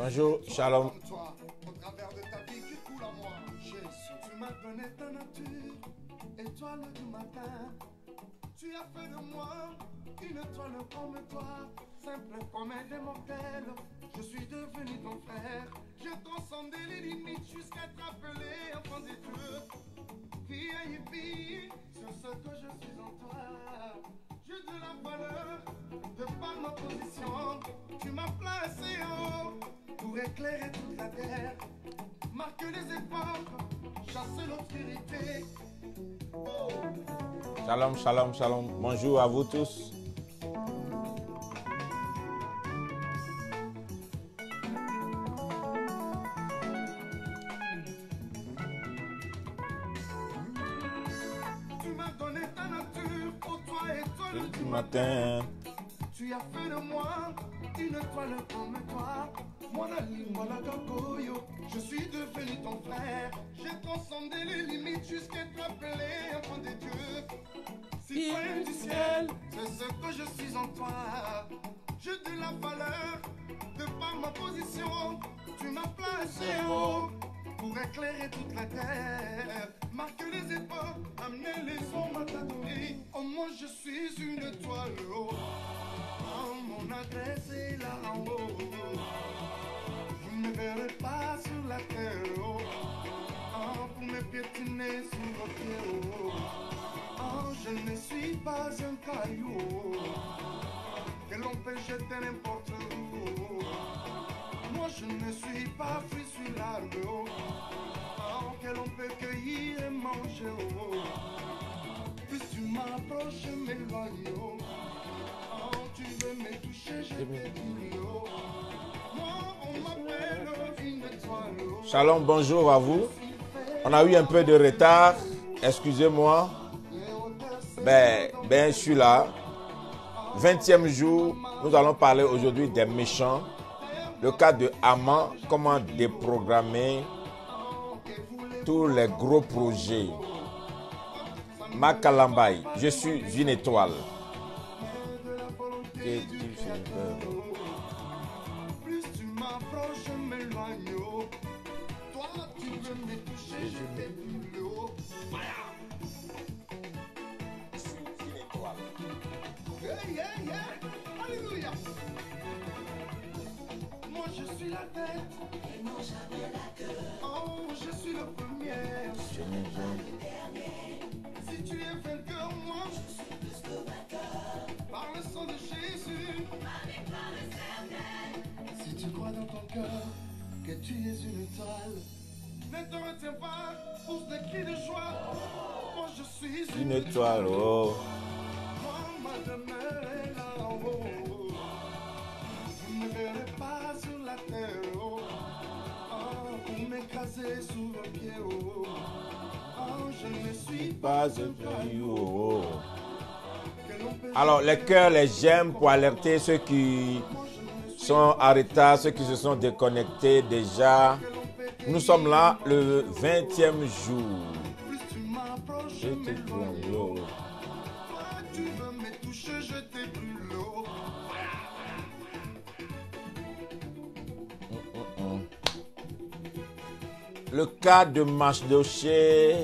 Bonjour, shalom. Au travers de ta vie qui coule en moi, Jésus. Tu m'as donné ta nature, étoile du matin. Tu as fait de moi une étoile comme toi, simple comme un des Je suis devenu ton frère. J'ai transcendé les limites jusqu'à t'appeler rappeler enfant des Dieu. et sur ce que je suis en toi. J'ai de la valeur de par ma position. Tu m'as placé haut pour éclairer toute la terre. Marque les époques, chasser l'obscurité. Shalom, shalom, shalom. Bonjour à vous tous. du matin. Tu as fait de moi une toile comme toi. Moi, la la moi je suis devenu ton frère. J'ai transcendé les limites jusqu'à t'appeler enfant des dieux. Citoyen du ciel, c'est ce que je suis en toi. Je de la valeur de par ma position. Tu m'as placé haut pour éclairer toute la terre. Marque les épaules amener les hommes à t'adorer je suis une étoile ah, mon adresse est là haut. Vous ne me verrez pas sur la terre. Ah, pour me piétiner sur vos pieds. Ah, je ne suis pas un caillou que l'on peut jeter n'importe où. Moi, je ne suis pas fruit sur l'arbre que l'on peut cueillir et manger. Plus Shalom, bonjour à vous. On a eu un peu de retard. Excusez-moi. Ben, ben, je suis là. 20e jour, nous allons parler aujourd'hui des méchants. Le cas de Haman, comment déprogrammer tous les gros projets. Ma calambaille, je suis une étoile. Et tu fais peur. Plus tu m'approches, je m'éloigne. Toi, tu veux me toucher, je fais boulot. Voilà! Je suis une étoile. Aïe, aïe, aïe! Alléluia! Moi, je suis la tête. Et moi, j'avais la cœur. Oh, je suis le premier. Je suis pas le dernier tu es vainqueur, moi je suis plus que vainqueur. Par le sang de Jésus, ma Si tu crois dans ton cœur que tu es une étoile, ne te retiens pas, pousse des cris de joie. Moi je suis une, étoile, oh. Moi ma demeure est là-haut. Oh. Tu Vous ne verrez pas sur la terre, oh. Ah, pour m'écraser sous vos pieds, haut oh je ne suis pas un Alors, les cœurs, les j'aime pour alerter ceux qui sont en retard, ceux qui se sont déconnectés déjà. Nous sommes là le 20e jour. Je t'ai Le cas de Machdoché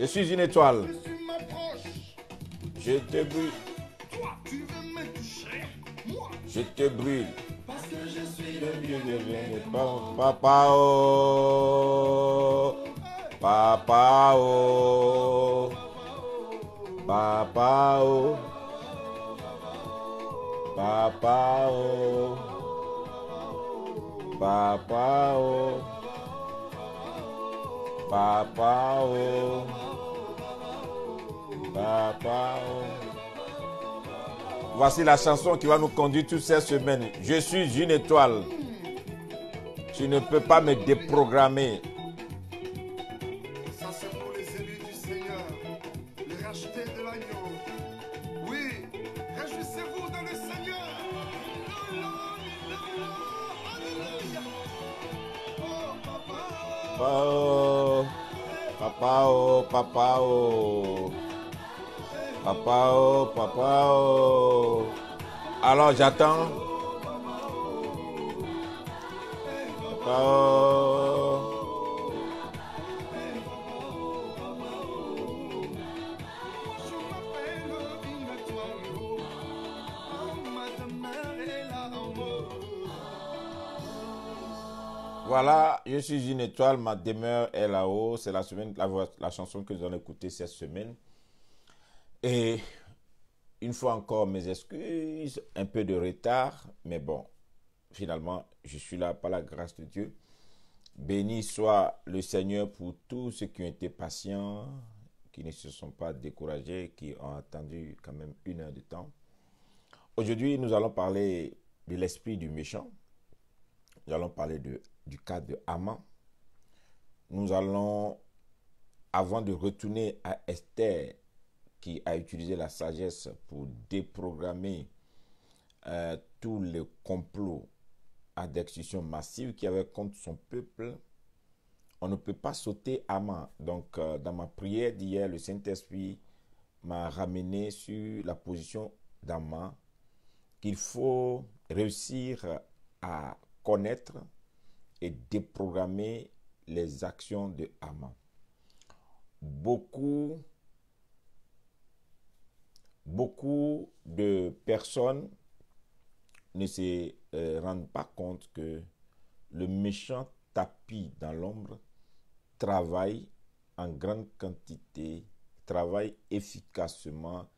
Je suis une étoile. Je te brûle. tu veux me toucher. Moi. Je te brûle. Parce que je suis le Dieu de Papa oh. Papa oh. Papa oh. Papa oh. Papa oh. Papa oh. Oh. Voici la chanson qui va nous conduire toutes ces semaines. Je suis une étoile. Tu ne peux pas me déprogrammer. j'attends. Oh. Voilà, je suis une étoile, ma demeure est là-haut. C'est la, semaine, la, la chanson que nous allons écouter cette semaine. Et une fois encore, mes excuses un peu de retard, mais bon, finalement, je suis là par la grâce de Dieu. Béni soit le Seigneur pour tous ceux qui ont été patients, qui ne se sont pas découragés, qui ont attendu quand même une heure de temps. Aujourd'hui, nous allons parler de l'esprit du méchant. Nous allons parler de, du cas de Haman. Nous allons, avant de retourner à Esther, qui a utilisé la sagesse pour déprogrammer euh, tous les complots... à destruction massive qui avait contre son peuple, on ne peut pas sauter à main. Donc, euh, dans ma prière d'hier, le Saint-Esprit m'a ramené sur la position d'Ama qu'il faut réussir à connaître et déprogrammer les actions de Beaucoup, beaucoup de personnes ne se euh, rendent pas compte que le méchant tapis dans l'ombre travaille en grande quantité, travaille efficacement,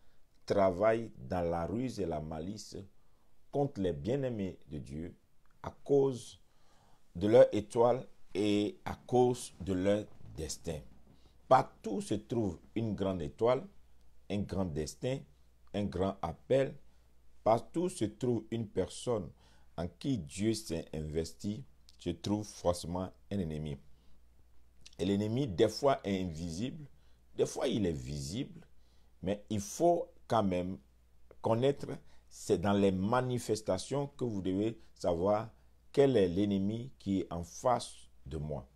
travaille dans la ruse et la malice contre les bien-aimés de Dieu à cause de leur étoile et à cause de leur destin. Partout se trouve une grande étoile, un grand destin, un grand appel, Partout se trouve une personne en qui Dieu s'est investi, se trouve forcément un ennemi. Et l'ennemi, des fois, est invisible, des fois, il est visible, mais il faut quand même connaître, c'est dans les manifestations que vous devez savoir quel est l'ennemi qui est en face de moi.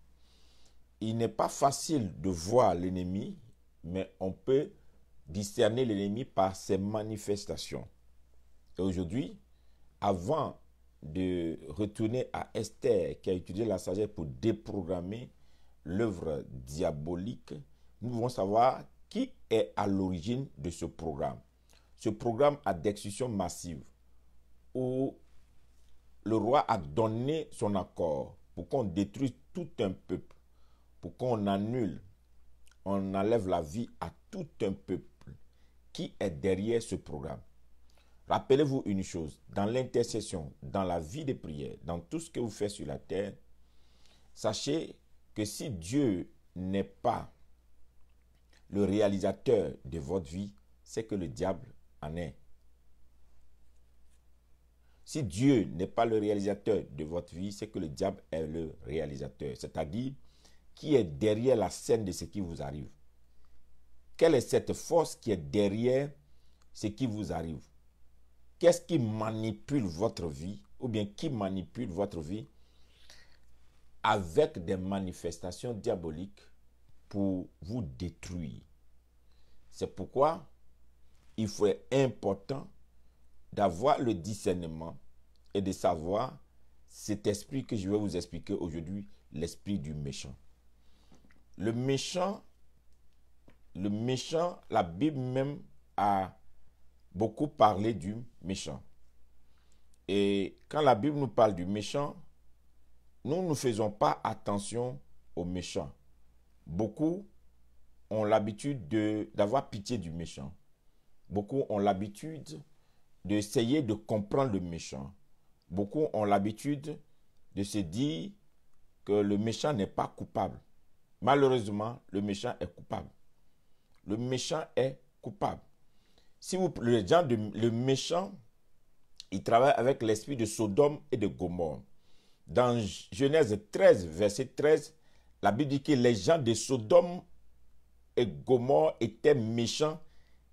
Il n'est pas facile de voir l'ennemi, mais on peut discerner l'ennemi par ses manifestations. Et aujourd'hui, avant de retourner à Esther qui a utilisé la sagesse pour déprogrammer l'œuvre diabolique, nous devons savoir qui est à l'origine de ce programme. Ce programme à destruction massive où le roi a donné son accord pour qu'on détruise tout un peuple, pour qu'on annule, on enlève la vie à tout un peuple. Qui est derrière ce programme Rappelez-vous une chose, dans l'intercession, dans la vie de prière, dans tout ce que vous faites sur la terre, sachez que si Dieu n'est pas le réalisateur de votre vie, c'est que le diable en est. Si Dieu n'est pas le réalisateur de votre vie, c'est que le diable est le réalisateur, c'est-à-dire qui est derrière la scène de ce qui vous arrive. Quelle est cette force qui est derrière ce qui vous arrive Qu'est-ce qui manipule votre vie ou bien qui manipule votre vie avec des manifestations diaboliques pour vous détruire. C'est pourquoi il faut être important d'avoir le discernement et de savoir cet esprit que je vais vous expliquer aujourd'hui, l'esprit du méchant. Le méchant, le méchant, la Bible même a beaucoup parlaient du méchant. Et quand la Bible nous parle du méchant, nous ne faisons pas attention au méchant. Beaucoup ont l'habitude d'avoir pitié du méchant. Beaucoup ont l'habitude d'essayer de comprendre le méchant. Beaucoup ont l'habitude de se dire que le méchant n'est pas coupable. Malheureusement, le méchant est coupable. Le méchant est coupable vous, le, gens de, le méchant, il travaille avec l'esprit de Sodome et de Gomorre. Dans Genèse 13, verset 13, la Bible dit que les gens de Sodome et Gomorre étaient méchants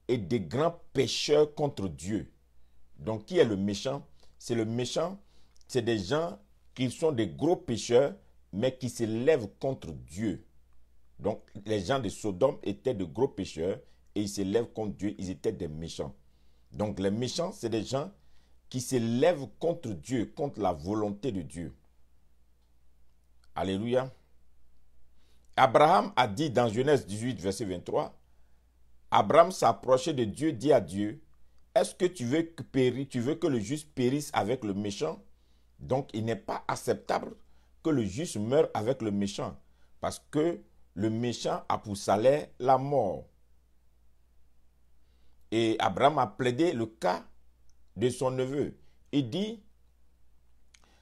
et des grands pécheurs contre Dieu. Donc qui est le méchant C'est le méchant, c'est des gens qui sont des gros pécheurs, mais qui se lèvent contre Dieu. Donc les gens de Sodome étaient de gros pécheurs et ils se lèvent contre Dieu, ils étaient des méchants. Donc les méchants, c'est des gens qui se lèvent contre Dieu, contre la volonté de Dieu. Alléluia. Abraham a dit dans Genèse 18, verset 23, Abraham s'approchait de Dieu, dit à Dieu, est-ce que tu veux que, tu veux que le juste périsse avec le méchant Donc il n'est pas acceptable que le juste meure avec le méchant, parce que le méchant a pour salaire la mort. Et Abraham a plaidé le cas de son neveu. Il dit,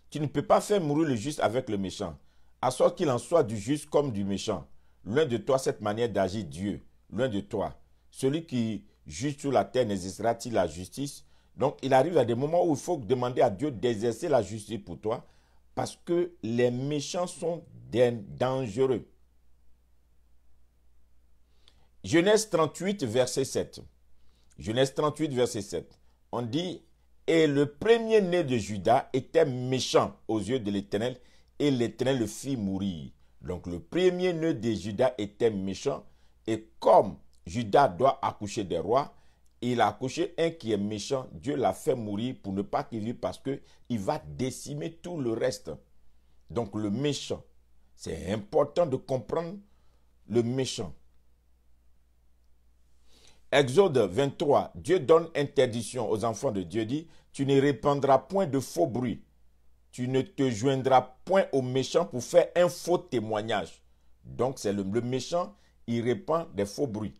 tu ne peux pas faire mourir le juste avec le méchant, à sorte qu'il en soit du juste comme du méchant. Loin de toi cette manière d'agir Dieu, loin de toi. Celui qui juge sur la terre n'exercera-t-il la justice Donc il arrive à des moments où il faut demander à Dieu d'exercer la justice pour toi, parce que les méchants sont dangereux. Genèse 38, verset 7. Genèse 38, verset 7. On dit, et le premier-né de Judas était méchant aux yeux de l'Éternel, et l'Éternel le fit mourir. Donc le premier-né de Judas était méchant, et comme Judas doit accoucher des rois, il a accouché un qui est méchant, Dieu l'a fait mourir pour ne pas qu'il vive parce qu'il va décimer tout le reste. Donc le méchant, c'est important de comprendre le méchant. Exode 23, Dieu donne interdiction aux enfants de Dieu, dit, tu ne répandras point de faux bruit, tu ne te joindras point aux méchants pour faire un faux témoignage. Donc c'est le, méchant, il répand des faux bruits.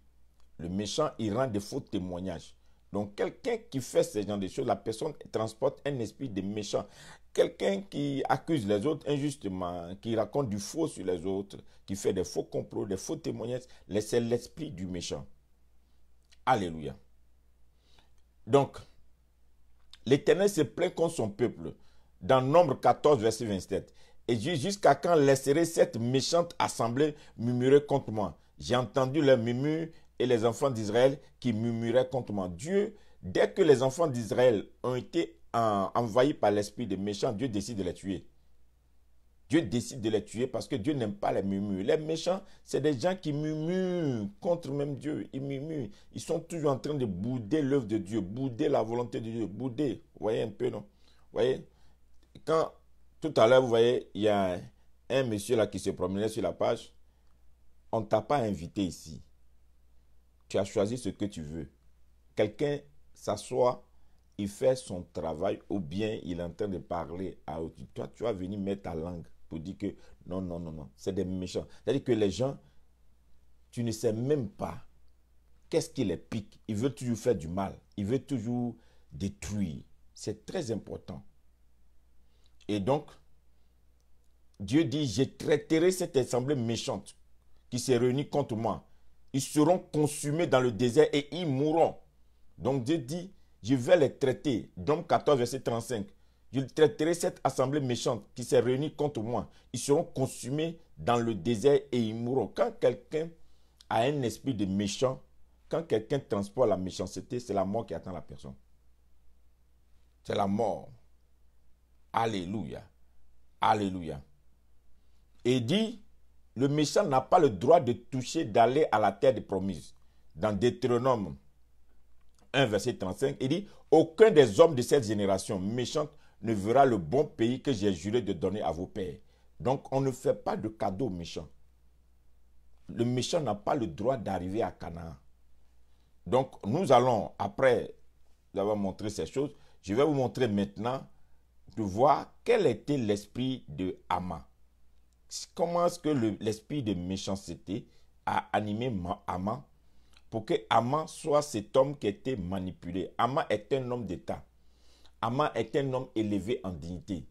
Le méchant, il rend des faux témoignages. Donc quelqu'un qui fait ce genre de choses, la personne transporte un esprit de méchant. Quelqu'un qui accuse les autres injustement, qui raconte du faux sur les autres, qui fait des faux complots, des faux témoignages, c'est l'esprit du méchant. Alléluia. Donc, l'Éternel se plaint contre son peuple dans Nombre 14, verset 27. Et jusqu'à quand laisserait cette méchante assemblée murmurer contre moi J'ai entendu leurs murmures et les enfants d'Israël qui murmuraient contre moi. Dieu, dès que les enfants d'Israël ont été envahis par l'esprit des méchants, Dieu décide de les tuer. Dieu décide de les tuer parce que Dieu n'aime pas les murmures. Les méchants, c'est des gens qui murmurent contre même Dieu. Ils murmurent. Ils sont toujours en train de bouder l'œuvre de Dieu, bouder la volonté de Dieu, bouder. Vous voyez un peu, non Vous voyez Quand tout à l'heure, vous voyez, il y a un monsieur là qui se promenait sur la page. On ne t'a pas invité ici. Tu as choisi ce que tu veux. Quelqu'un s'assoit il fait son travail ou bien il est en train de parler à Toi, tu vas venir mettre ta langue pour dire que non, non, non, non, c'est des méchants. C'est-à-dire que les gens, tu ne sais même pas qu'est-ce qui les pique. Ils veulent toujours faire du mal. Ils veulent toujours détruire. C'est très important. Et donc, Dieu dit, je traiterai cette assemblée méchante qui s'est réunie contre moi. Ils seront consumés dans le désert et ils mourront. Donc Dieu dit, je vais les traiter. donc 14, verset 35. Je traiterai cette assemblée méchante qui s'est réunie contre moi. Ils seront consumés dans le désert et ils mourront. Quand quelqu'un a un esprit de méchant, quand quelqu'un transporte la méchanceté, c'est la mort qui attend la personne. C'est la mort. Alléluia. Alléluia. Et dit, le méchant n'a pas le droit de toucher, d'aller à la terre des promises. Dans Deutéronome 1, verset 35, il dit, aucun des hommes de cette génération méchante ne verra le bon pays que j'ai juré de donner à vos pères. Donc on ne fait pas de cadeaux méchant. méchants. Le méchant n'a pas le droit d'arriver à Canaan. Donc nous allons, après avoir montré ces choses, je vais vous montrer maintenant de voir quel était l'esprit de Haman. Comment est-ce que l'esprit de méchanceté a animé Haman pour que Haman soit cet homme qui était manipulé. Haman est un homme d'État. Ama est un homme élevé en dignité.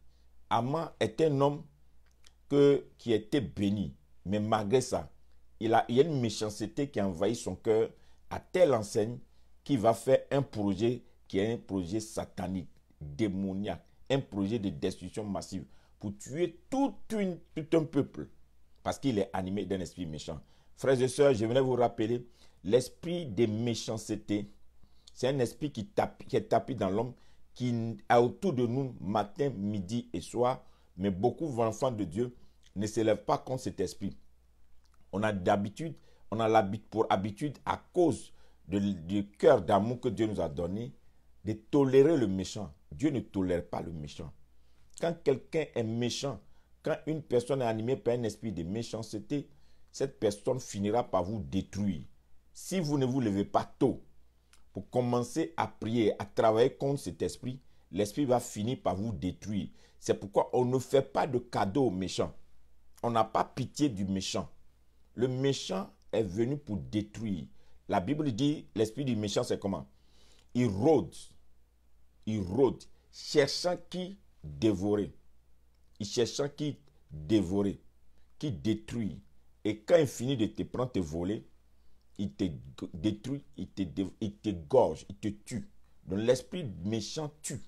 Ama est un homme que, qui était béni. Mais malgré ça, il, a, y a une méchanceté qui a envahi son cœur à telle enseigne qu'il va faire un projet qui est un projet satanique, démoniaque, un projet de destruction massive pour tuer tout, une, tout un peuple parce qu'il est animé d'un esprit méchant. Frères et sœurs, je venais vous rappeler, l'esprit des méchanceté, c'est un esprit qui, qui est tapé dans l'homme qui a autour de nous matin, midi et soir, mais beaucoup d'enfants de Dieu ne s'élèvent pas contre cet esprit. On a d'habitude, on a pour habitude, à cause du cœur d'amour que Dieu nous a donné, de tolérer le méchant. Dieu ne tolère pas le méchant. Quand quelqu'un est méchant, quand une personne est animée par un esprit de méchanceté, cette personne finira par vous détruire. Si vous ne vous levez pas tôt, commencer à prier, à travailler contre cet esprit, l'esprit va finir par vous détruire. C'est pourquoi on ne fait pas de cadeaux aux méchants. On n'a pas pitié du méchant. Le méchant est venu pour détruire. La Bible dit, l'esprit du méchant, c'est comment Il rôde. Il rôde, cherchant qui dévorer. Il cherchant qui dévorer, qui détruire. Et quand il finit de te prendre, te voler, il te détruit, il te, il gorge, il te tue. Donc l'esprit méchant tue.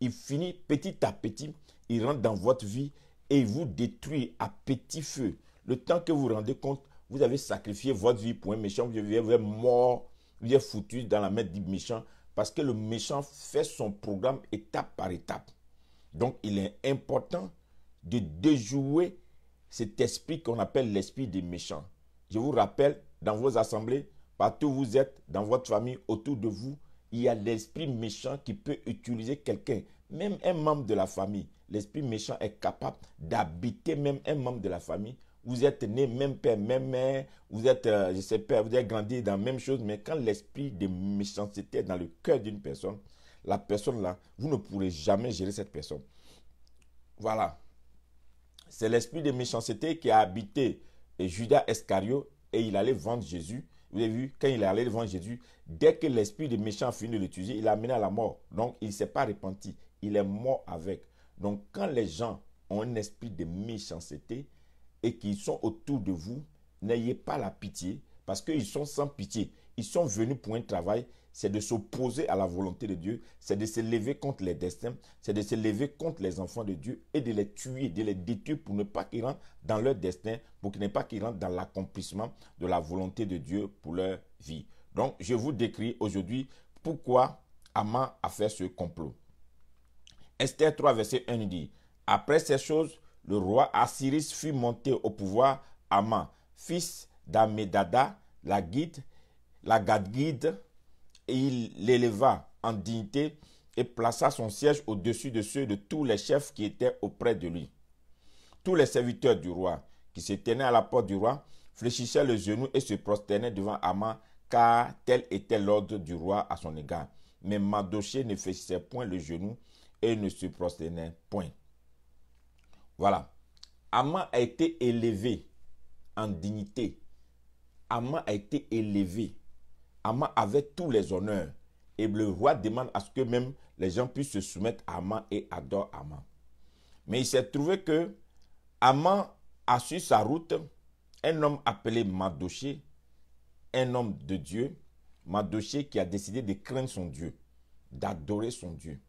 Il finit petit à petit, il rentre dans votre vie et il vous détruit à petit feu. Le temps que vous vous rendez compte, vous avez sacrifié votre vie pour un méchant, vous avez mort, vous êtes foutu dans la main du méchant, parce que le méchant fait son programme étape par étape. Donc il est important de déjouer cet esprit qu'on appelle l'esprit des méchants. Je vous rappelle, dans vos assemblées, partout où vous êtes, dans votre famille, autour de vous, il y a l'esprit méchant qui peut utiliser quelqu'un, même un membre de la famille. L'esprit méchant est capable d'habiter même un membre de la famille. Vous êtes né même père, même mère, vous êtes, euh, je sais pas, vous avez grandi dans la même chose, mais quand l'esprit de méchanceté est dans le cœur d'une personne, la personne là, vous ne pourrez jamais gérer cette personne. Voilà. C'est l'esprit de méchanceté qui a habité Judas escario et il allait vendre Jésus. Vous avez vu, quand il allait vendre Jésus, dès que l'esprit des méchants finit de l'étudier, il l'a amené à la mort. Donc, il ne s'est pas repenti. Il est mort avec. Donc, quand les gens ont un esprit de méchanceté et qu'ils sont autour de vous, n'ayez pas la pitié parce qu'ils sont sans pitié. Ils sont venus pour un travail c'est de s'opposer à la volonté de Dieu, c'est de se lever contre les destins, c'est de se lever contre les enfants de Dieu et de les tuer, de les détruire pour ne pas qu'ils rentrent dans leur destin, pour qu'ils ne pas qu'ils rentrent dans l'accomplissement de la volonté de Dieu pour leur vie. Donc, je vous décris aujourd'hui pourquoi Aman a fait ce complot. Esther 3, verset 1 dit Après ces choses, le roi Assyris fut monté au pouvoir. Amman, fils d'Amedada, la guide, la gadguide, et il l'éleva en dignité et plaça son siège au-dessus de ceux de tous les chefs qui étaient auprès de lui. Tous les serviteurs du roi qui se tenaient à la porte du roi fléchissaient le genou et se prosternaient devant Amman car tel était l'ordre du roi à son égard. Mais Madoché ne fléchissait point le genou et ne se prosternait point. Voilà. Amman a été élevé en dignité. Amman a été élevé Aman avait tous les honneurs. Et le roi demande à ce que même les gens puissent se soumettre à Aman et adorent Aman. Mais il s'est trouvé que Aman a su sa route un homme appelé Madoché, un homme de Dieu, Madoché qui a décidé de craindre son Dieu, d'adorer son Dieu.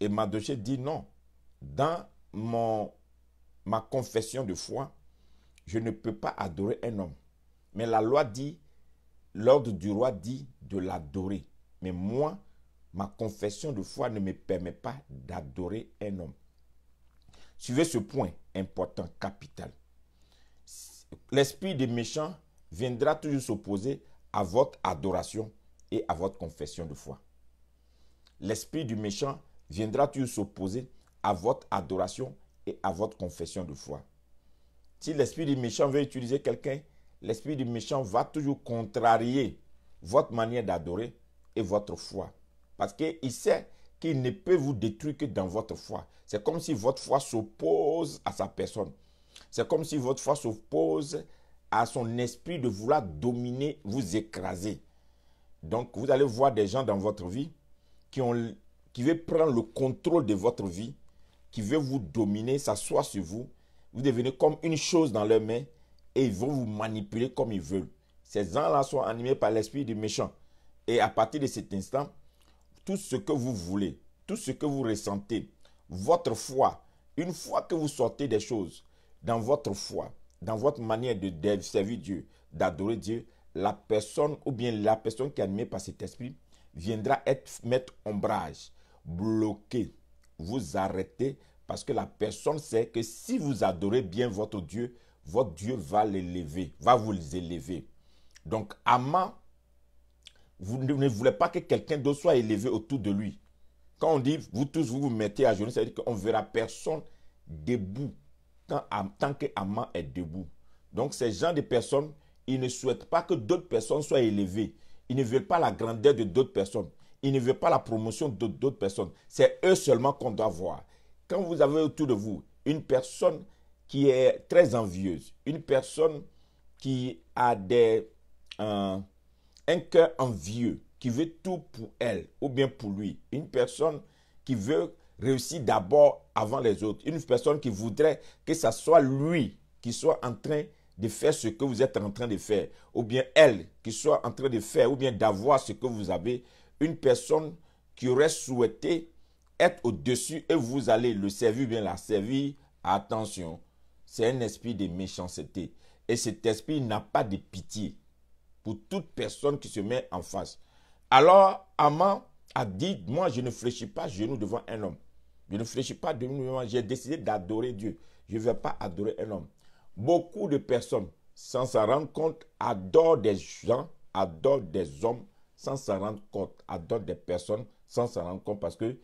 Et Madoché dit non, dans mon, ma confession de foi, je ne peux pas adorer un homme. Mais la loi dit l'ordre du roi dit de l'adorer. Mais moi, ma confession de foi ne me permet pas d'adorer un homme. Suivez ce point important, capital. L'esprit des méchants viendra toujours s'opposer à votre adoration et à votre confession de foi. L'esprit du méchant viendra toujours s'opposer à votre adoration et à votre confession de foi. Si l'esprit du méchant veut utiliser quelqu'un, l'esprit du méchant va toujours contrarier votre manière d'adorer et votre foi. Parce qu'il sait qu'il ne peut vous détruire que dans votre foi. C'est comme si votre foi s'oppose à sa personne. C'est comme si votre foi s'oppose à son esprit de vouloir dominer, vous écraser. Donc vous allez voir des gens dans votre vie qui, ont, qui veulent prendre le contrôle de votre vie, qui veulent vous dominer, s'asseoir sur vous. Vous devenez comme une chose dans leurs mains et ils vont vous manipuler comme ils veulent. Ces gens-là sont animés par l'esprit du méchant. Et à partir de cet instant, tout ce que vous voulez, tout ce que vous ressentez, votre foi, une fois que vous sortez des choses dans votre foi, dans votre manière de, servir Dieu, d'adorer Dieu, la personne ou bien la personne qui est animée par cet esprit viendra être mettre ombrage, bloquer, vous arrêter. parce que la personne sait que si vous adorez bien votre Dieu, votre Dieu va l'élever, va vous les élever. Donc, Amman, vous ne voulez pas que quelqu'un d'autre soit élevé autour de lui. Quand on dit, vous tous, vous vous mettez à genoux, ça veut dire qu'on ne verra personne debout tant, tant que est debout. Donc, ces gens de personnes, ils ne souhaitent pas que d'autres personnes soient élevées. Ils ne veulent pas la grandeur de d'autres personnes. Ils ne veulent pas la promotion d'autres personnes. C'est eux seulement qu'on doit voir. Quand vous avez autour de vous une personne qui est très envieuse, une personne qui a des, euh, un cœur envieux, qui veut tout pour elle ou bien pour lui, une personne qui veut réussir d'abord avant les autres, une personne qui voudrait que ce soit lui qui soit en train de faire ce que vous êtes en train de faire, ou bien elle qui soit en train de faire, ou bien d'avoir ce que vous avez, une personne qui aurait souhaité être au-dessus et vous allez le servir, bien la servir, attention, c'est un esprit de méchanceté. Et cet esprit n'a pas de pitié pour toute personne qui se met en face. Alors, Amman a dit, moi, je ne fléchis pas genou devant un homme. Je ne fléchis pas genoux devant J'ai décidé d'adorer Dieu. Je ne vais pas adorer un homme. Beaucoup de personnes, sans s'en rendre compte, adorent des gens, adorent des hommes, sans s'en rendre compte, adorent des personnes, sans s'en rendre compte, parce que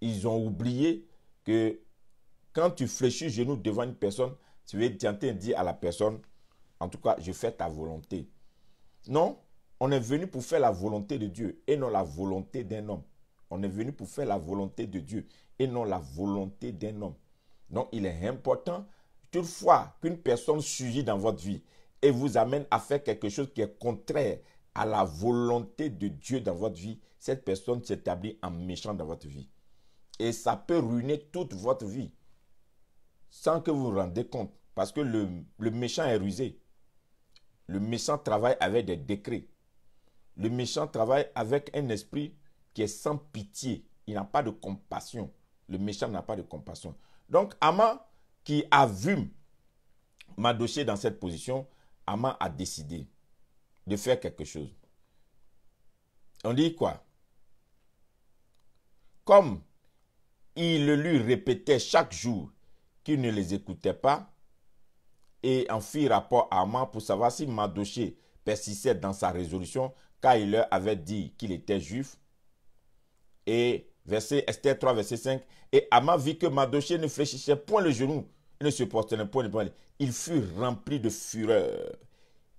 ils ont oublié que quand tu fléchis genou devant une personne, tu veux tenter de dire à la personne, en tout cas, je fais ta volonté. Non, on est venu pour faire la volonté de Dieu et non la volonté d'un homme. On est venu pour faire la volonté de Dieu et non la volonté d'un homme. Donc, il est important, toutefois, qu'une personne surgit dans votre vie et vous amène à faire quelque chose qui est contraire à la volonté de Dieu dans votre vie, cette personne s'établit en méchant dans votre vie. Et ça peut ruiner toute votre vie sans que vous vous rendez compte. Parce que le, méchant est rusé. Le méchant travaille avec des décrets. Le méchant travaille avec un esprit qui est sans pitié. Il n'a pas de compassion. Le méchant n'a pas de compassion. Donc, Ama, qui a vu Madoché dans cette position, Ama a décidé de faire quelque chose. On dit quoi Comme il le lui répétait chaque jour, ne les écoutait pas et en fit rapport à Amman pour savoir si madoché persistait dans sa résolution car il leur avait dit qu'il était juif. Et verset Esther 3, verset 5. Et Amman vit que madoché ne fléchissait point le genou ne se portait point le point. Il fut rempli de fureur.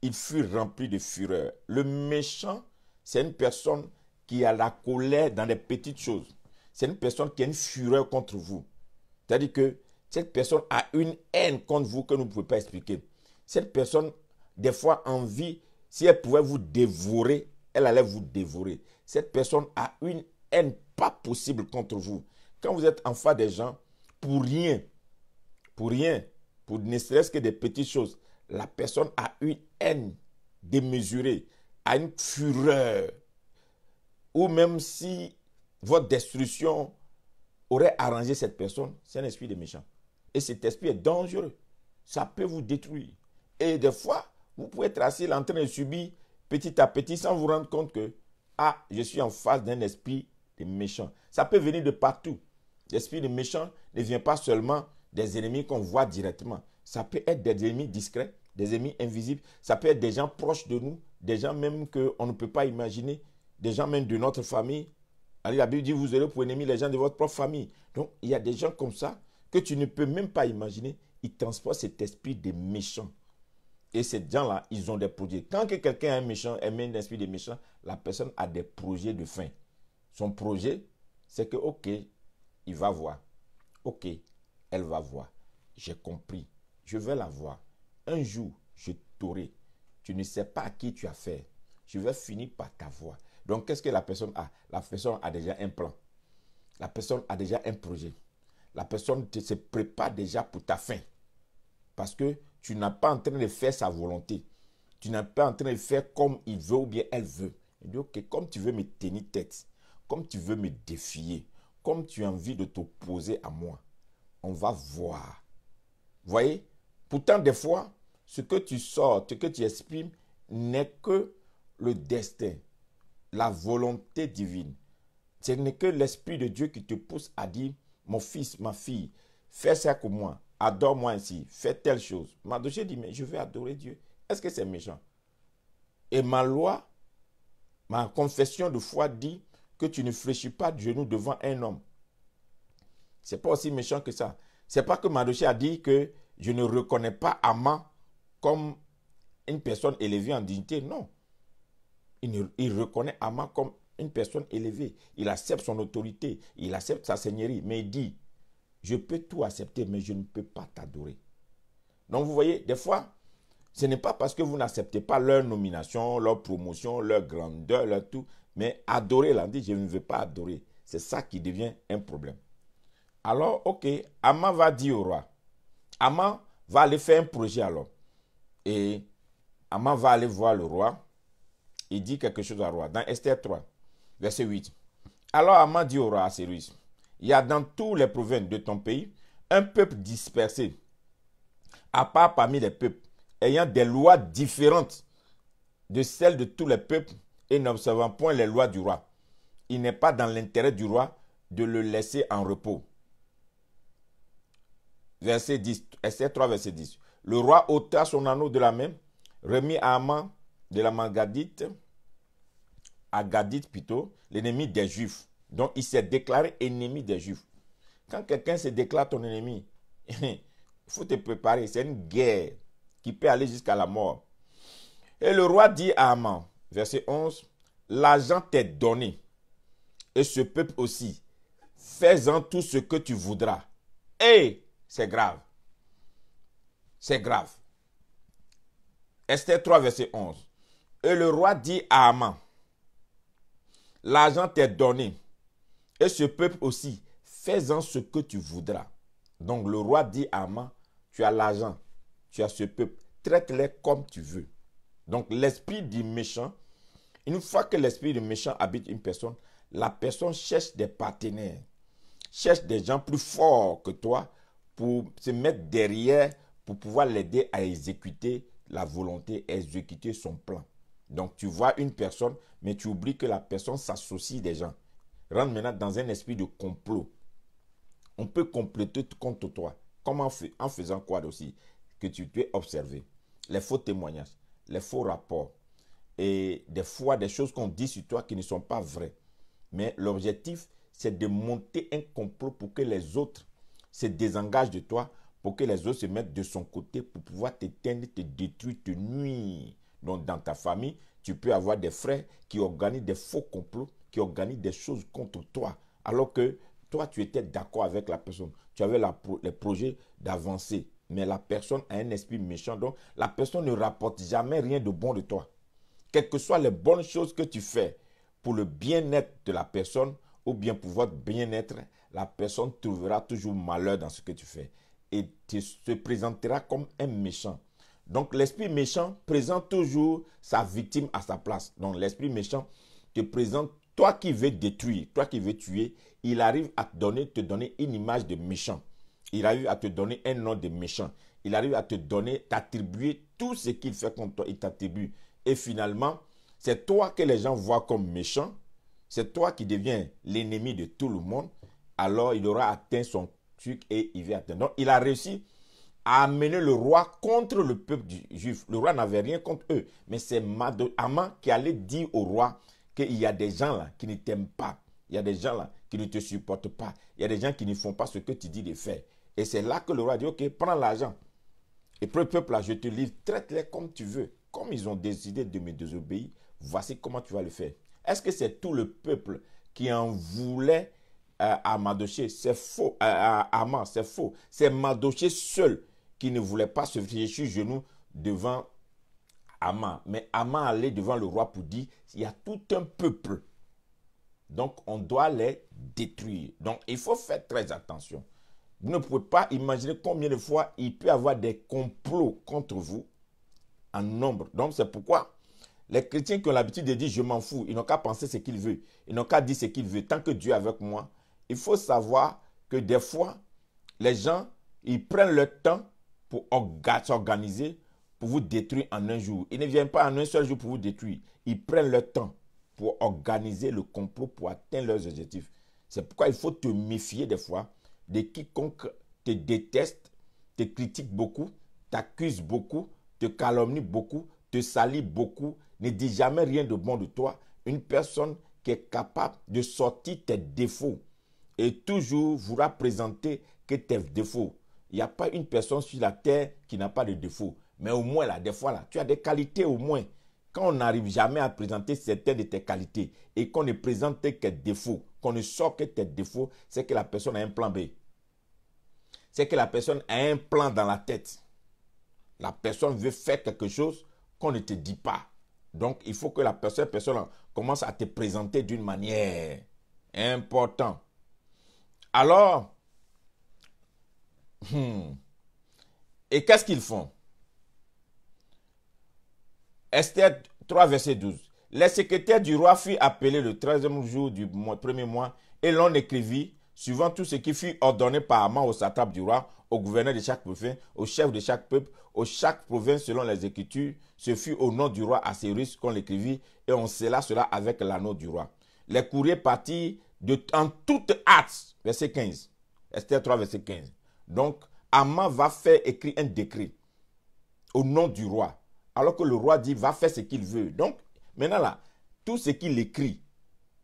Il fut rempli de fureur. Le méchant, c'est une personne qui a la colère dans les petites choses. C'est une personne qui a une fureur contre vous. C'est-à-dire que cette personne a une haine contre vous que nous ne pouvez pas expliquer. Cette personne, des fois, en vie, si elle pouvait vous dévorer, elle allait vous dévorer. Cette personne a une haine pas possible contre vous. Quand vous êtes en face des gens, pour rien, pour rien, pour ne serait-ce que des petites choses, la personne a une haine démesurée, a une fureur. Ou même si votre destruction aurait arrangé cette personne, c'est un esprit de méchant. Et cet esprit est dangereux. Ça peut vous détruire. Et des fois, vous pouvez tracer l'entraînement de subir petit à petit sans vous rendre compte que, ah, je suis en face d'un esprit de méchant. Ça peut venir de partout. L'esprit de méchant ne vient pas seulement des ennemis qu'on voit directement. Ça peut être des ennemis discrets, des ennemis invisibles. Ça peut être des gens proches de nous, des gens même qu'on ne peut pas imaginer, des gens même de notre famille. Allez, la Bible dit, vous aurez pour ennemis les gens de votre propre famille. Donc, il y a des gens comme ça que tu ne peux même pas imaginer, il transporte cet esprit de méchant. Et ces gens-là, ils ont des projets. Quand que quelqu'un est méchant, est un esprit de méchant, la personne a des projets de fin. Son projet, c'est que, OK, il va voir. OK, elle va voir. J'ai compris. Je vais la voir. Un jour, je t'aurai. Tu ne sais pas à qui tu as fait. Je vais finir par t'avoir. Donc, qu'est-ce que la personne a La personne a déjà un plan. La personne a déjà un projet la personne se prépare déjà pour ta fin. Parce que tu n'as pas en train de faire sa volonté. Tu n'as pas en train de faire comme il veut ou bien elle veut. Il dit, comme tu veux me tenir tête, comme tu veux me défier, comme tu as envie de t'opposer à moi, on va voir. Voyez Pourtant, des fois, ce que tu sors, ce que tu exprimes, n'est que le destin, la volonté divine. Ce n'est que l'Esprit de Dieu qui te pousse à dire, mon fils, ma fille, fais ça comme moi, adore-moi ainsi, fais telle chose. Mardoché dit, mais je vais adorer Dieu. Est-ce que c'est méchant Et ma loi, ma confession de foi dit que tu ne fléchis pas de genoux devant un homme. C'est pas aussi méchant que ça. C'est pas que Mardoché a dit que je ne reconnais pas Aman comme une personne élevée en dignité. Non. Il, reconnaît Amman comme une personne élevée. Il accepte son autorité, il accepte sa seigneurie, mais il dit, je peux tout accepter, mais je ne peux pas t'adorer. Donc vous voyez, des fois, ce n'est pas parce que vous n'acceptez pas leur nomination, leur promotion, leur grandeur, leur tout, mais adorer, là, dit, je ne veux pas adorer. C'est ça qui devient un problème. Alors, ok, Aman va dire au roi. Aman va aller faire un projet alors. Et Aman va aller voir le roi. Il dit quelque chose au roi. Dans Esther 3, Verset 8. Alors Aman dit au roi il y a dans toutes les provinces de ton pays un peuple dispersé, à part parmi les peuples, ayant des lois différentes de celles de tous les peuples et n'observant point les lois du roi. Il n'est pas dans l'intérêt du roi de le laisser en repos. Verset 10, verset 3, verset 10. Le roi ôta son anneau de la main, remit à Aman de la Mangadite, Agadite plutôt, l'ennemi des Juifs. Donc il s'est déclaré ennemi des Juifs. Quand quelqu'un se déclare ton ennemi, il faut te préparer. C'est une guerre qui peut aller jusqu'à la mort. Et le roi dit à Amman, verset 11, L'argent t'est donné, et ce peuple aussi. Fais-en tout ce que tu voudras. Et c'est grave. C'est grave. Esther 3, verset 11. Et le roi dit à Amman, L'argent t'est donné. Et ce peuple aussi, fais-en ce que tu voudras. Donc le roi dit à Aman, tu as l'argent, tu as ce peuple, traite-les comme tu veux. Donc l'esprit du méchant, une fois que l'esprit du méchant habite une personne, la personne cherche des partenaires, cherche des gens plus forts que toi pour se mettre derrière, pour pouvoir l'aider à exécuter la volonté, exécuter son plan. Donc tu vois une personne, mais tu oublies que la personne s'associe des gens. Rentre maintenant dans un esprit de complot. On peut compléter contre toi. Comment en faisant quoi aussi Que tu t'es observé. Les faux témoignages, les faux rapports et des fois des choses qu'on dit sur toi qui ne sont pas vraies. Mais l'objectif, c'est de monter un complot pour que les autres se désengagent de toi, pour que les autres se mettent de son côté pour pouvoir t'éteindre, te détruire, te nuire. Donc dans ta famille, tu peux avoir des frères qui organisent des faux complots, qui organisent des choses contre toi, alors que toi, tu étais d'accord avec la personne. Tu avais le projet les d'avancer. Mais la personne a un esprit méchant, donc la personne ne rapporte jamais rien de bon de toi. Quelles que soient les bonnes choses que tu fais pour le bien-être de la personne ou bien pour votre bien-être, la personne trouvera toujours malheur dans ce que tu fais et tu se présentera comme un méchant. Donc l'esprit méchant présente toujours sa victime à sa place. Donc l'esprit méchant te présente toi qui veux détruire, toi qui veux tuer, il arrive à te donner, donner une image de méchant. Il arrive à te donner un nom de méchant. Il arrive à te donner, t'attribuer tout ce qu'il fait contre toi, il t'attribue. Et finalement, c'est toi que les gens voient comme méchant. C'est toi qui deviens l'ennemi de tout le monde. Alors il aura atteint son truc et il va atteindre. Donc il a réussi a amené le roi contre le peuple juif. Le roi n'avait rien contre eux, mais c'est Amman qui allait dire au roi qu'il y a des gens là qui ne t'aiment pas, il y a des gens là qui ne te supportent pas, il y a des gens qui ne font pas ce que tu dis de faire. Et c'est là que le roi dit, ok, prends l'argent. Et pour le peuple là, je te livre, traite-les comme tu veux. Comme ils ont décidé de me désobéir, voici comment tu vas le faire. Est-ce que c'est tout le peuple qui en voulait euh, à Madoché C'est faux, euh, c'est faux. C'est Madoché seul qui ne voulait pas se fier sur genou devant Amman. Mais Aman allait devant le roi pour dire, il y a tout un peuple. Donc, on doit les détruire. Donc, il faut faire très attention. Vous ne pouvez pas imaginer combien de fois il peut y avoir des complots contre vous en nombre. Donc, c'est pourquoi les chrétiens qui ont l'habitude de dire je m'en fous, ils n'ont qu'à penser ce qu'ils veulent, ils n'ont qu'à dire ce qu'ils veulent, tant que Dieu est avec moi, il faut savoir que des fois, les gens, ils prennent leur temps pour s'organiser pour vous détruire en un jour. Ils ne viennent pas en un seul jour pour vous détruire. Ils prennent leur temps pour organiser le complot pour atteindre leurs objectifs. C'est pourquoi il faut te méfier des fois de quiconque te déteste, te critique beaucoup, t'accuse beaucoup, te calomnie beaucoup, te salit beaucoup, ne dit jamais rien de bon de toi. Une personne qui est capable de sortir tes défauts et toujours vous représenter que tes défauts. Il n'y a pas une personne sur la terre qui n'a pas de défaut. Mais au moins, là, des fois, là, tu as des qualités au moins. Quand on n'arrive jamais à présenter certaines de tes qualités et qu'on ne présente que tes défauts, qu'on ne sort que tes défauts, c'est que la personne a un plan B. C'est que la personne a un plan dans la tête. La personne veut faire quelque chose qu'on ne te dit pas. Donc, il faut que la personne, personne commence à te présenter d'une manière importante. Alors, Hmm. Et qu'est-ce qu'ils font Esther 3, verset 12. Les secrétaires du roi furent appelés le 13e jour du premier mois et l'on écrivit, suivant tout ce qui fut ordonné par Amant au satrape du roi, au gouverneur de chaque province, au chef de chaque peuple, au chaque province selon les Écritures. Ce fut au nom du roi Assyrus qu'on l'écrivit et on scella cela avec l'anneau du roi. Les courriers partirent en toute hâte, verset 15. Esther 3, verset 15. Donc, Amman va faire écrire un décret au nom du roi. Alors que le roi dit, va faire ce qu'il veut. Donc, maintenant là, tout ce qu'il écrit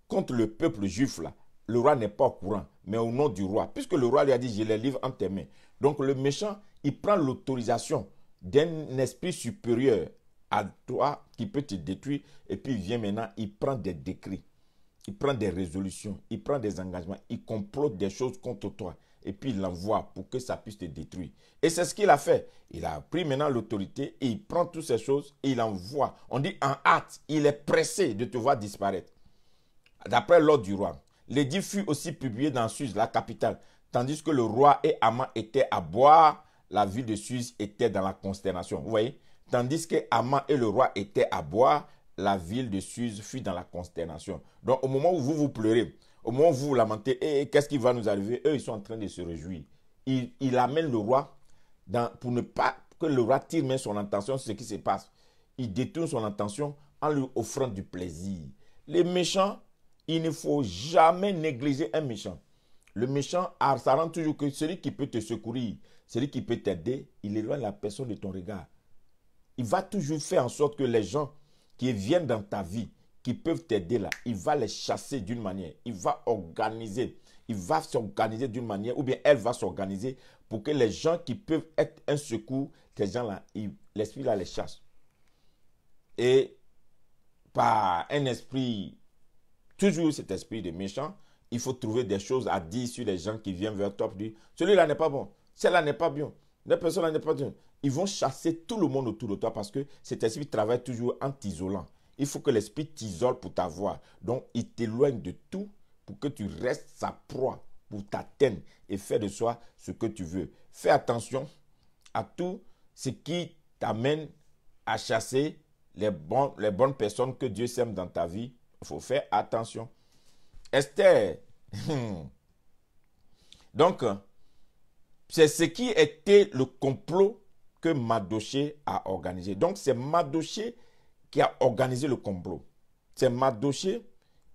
contre le peuple juif là, le roi n'est pas au courant, mais au nom du roi. Puisque le roi lui a dit, je les livre en tes mains. Donc, le méchant, il prend l'autorisation d'un esprit supérieur à toi qui peut te détruire. Et puis, il vient maintenant, il prend des décrets. Il prend des résolutions, il prend des engagements, il complote des choses contre toi et puis il l'envoie pour que ça puisse te détruire. Et c'est ce qu'il a fait. Il a pris maintenant l'autorité et il prend toutes ces choses et il envoie. On dit en hâte, il est pressé de te voir disparaître. D'après l'ordre du roi, l'édit fut aussi publié dans Suse, la capitale, tandis que le roi et Aman étaient à boire. La ville de Suisse était dans la consternation. Vous voyez Tandis que Aman et le roi étaient à boire, la ville de Suisse fut dans la consternation. Donc au moment où vous vous pleurez, au moins vous vous lamentez, et eh, eh, qu'est-ce qui va nous arriver Eux, ils sont en train de se réjouir. Il, amène le roi dans, pour ne pas que le roi tire même son attention sur ce qui se passe. Il détourne son attention en lui offrant du plaisir. Les méchants, il ne faut jamais négliger un méchant. Le méchant, ah, ça rend toujours que celui qui peut te secourir, celui qui peut t'aider, il éloigne la personne de ton regard. Il va toujours faire en sorte que les gens qui viennent dans ta vie peuvent t'aider là, il va les chasser d'une manière. Il va organiser. Il va s'organiser d'une manière, ou bien elle va s'organiser pour que les gens qui peuvent être un secours, ces gens-là, l'esprit là les chasse. Et par un esprit, toujours cet esprit de méchant, il faut trouver des choses à dire sur les gens qui viennent vers toi pour dire celui-là n'est pas bon, celle-là n'est pas bien, les personnes là n'est pas bien. Ils vont chasser tout le monde autour de toi parce que cet esprit travaille toujours en t'isolant. Il faut que l'esprit t'isole pour t'avoir. Donc, il t'éloigne de tout pour que tu restes sa proie, pour t'atteindre et faire de soi ce que tu veux. Fais attention à tout ce qui t'amène à chasser les, les bonnes personnes que Dieu sème dans ta vie. Il faut faire attention. Esther. Donc, c'est ce qui était le complot que Madoché a organisé. Donc, c'est Madoché a organisé le complot. C'est Madoché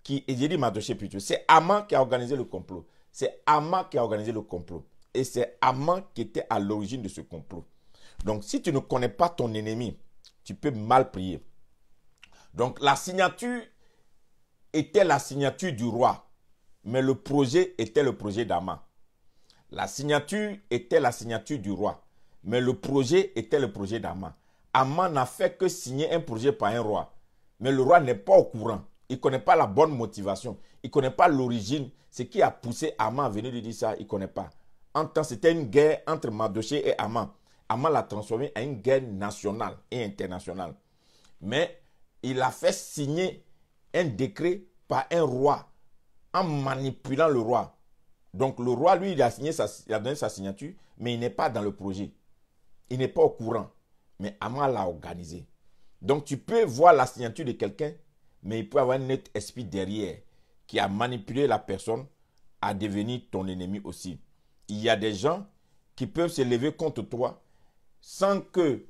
qui, et j'ai dit Madoché plutôt, c'est Aman qui a organisé le complot. C'est Aman qui a organisé le complot. Et c'est Aman qui était à l'origine de ce complot. Donc, si tu ne connais pas ton ennemi, tu peux mal prier. Donc, la signature était la signature du roi, mais le projet était le projet d'Aman. La signature était la signature du roi, mais le projet était le projet d'Ama. Aman n'a fait que signer un projet par un roi. Mais le roi n'est pas au courant. Il ne connaît pas la bonne motivation. Il ne connaît pas l'origine. Ce qui a poussé Aman à venir lui dire ça, il ne connaît pas. En temps, c'était une guerre entre Mardoché et Aman. Aman l'a transformé en une guerre nationale et internationale. Mais il a fait signer un décret par un roi en manipulant le roi. Donc le roi, lui, il a, signé il a donné sa signature, mais il n'est pas dans le projet. Il n'est pas au courant mais Amal l'a organisé. Donc tu peux voir la signature de quelqu'un, mais il peut y avoir un net esprit derrière qui a manipulé la personne à devenir ton ennemi aussi. Il y a des gens qui peuvent se lever contre toi sans que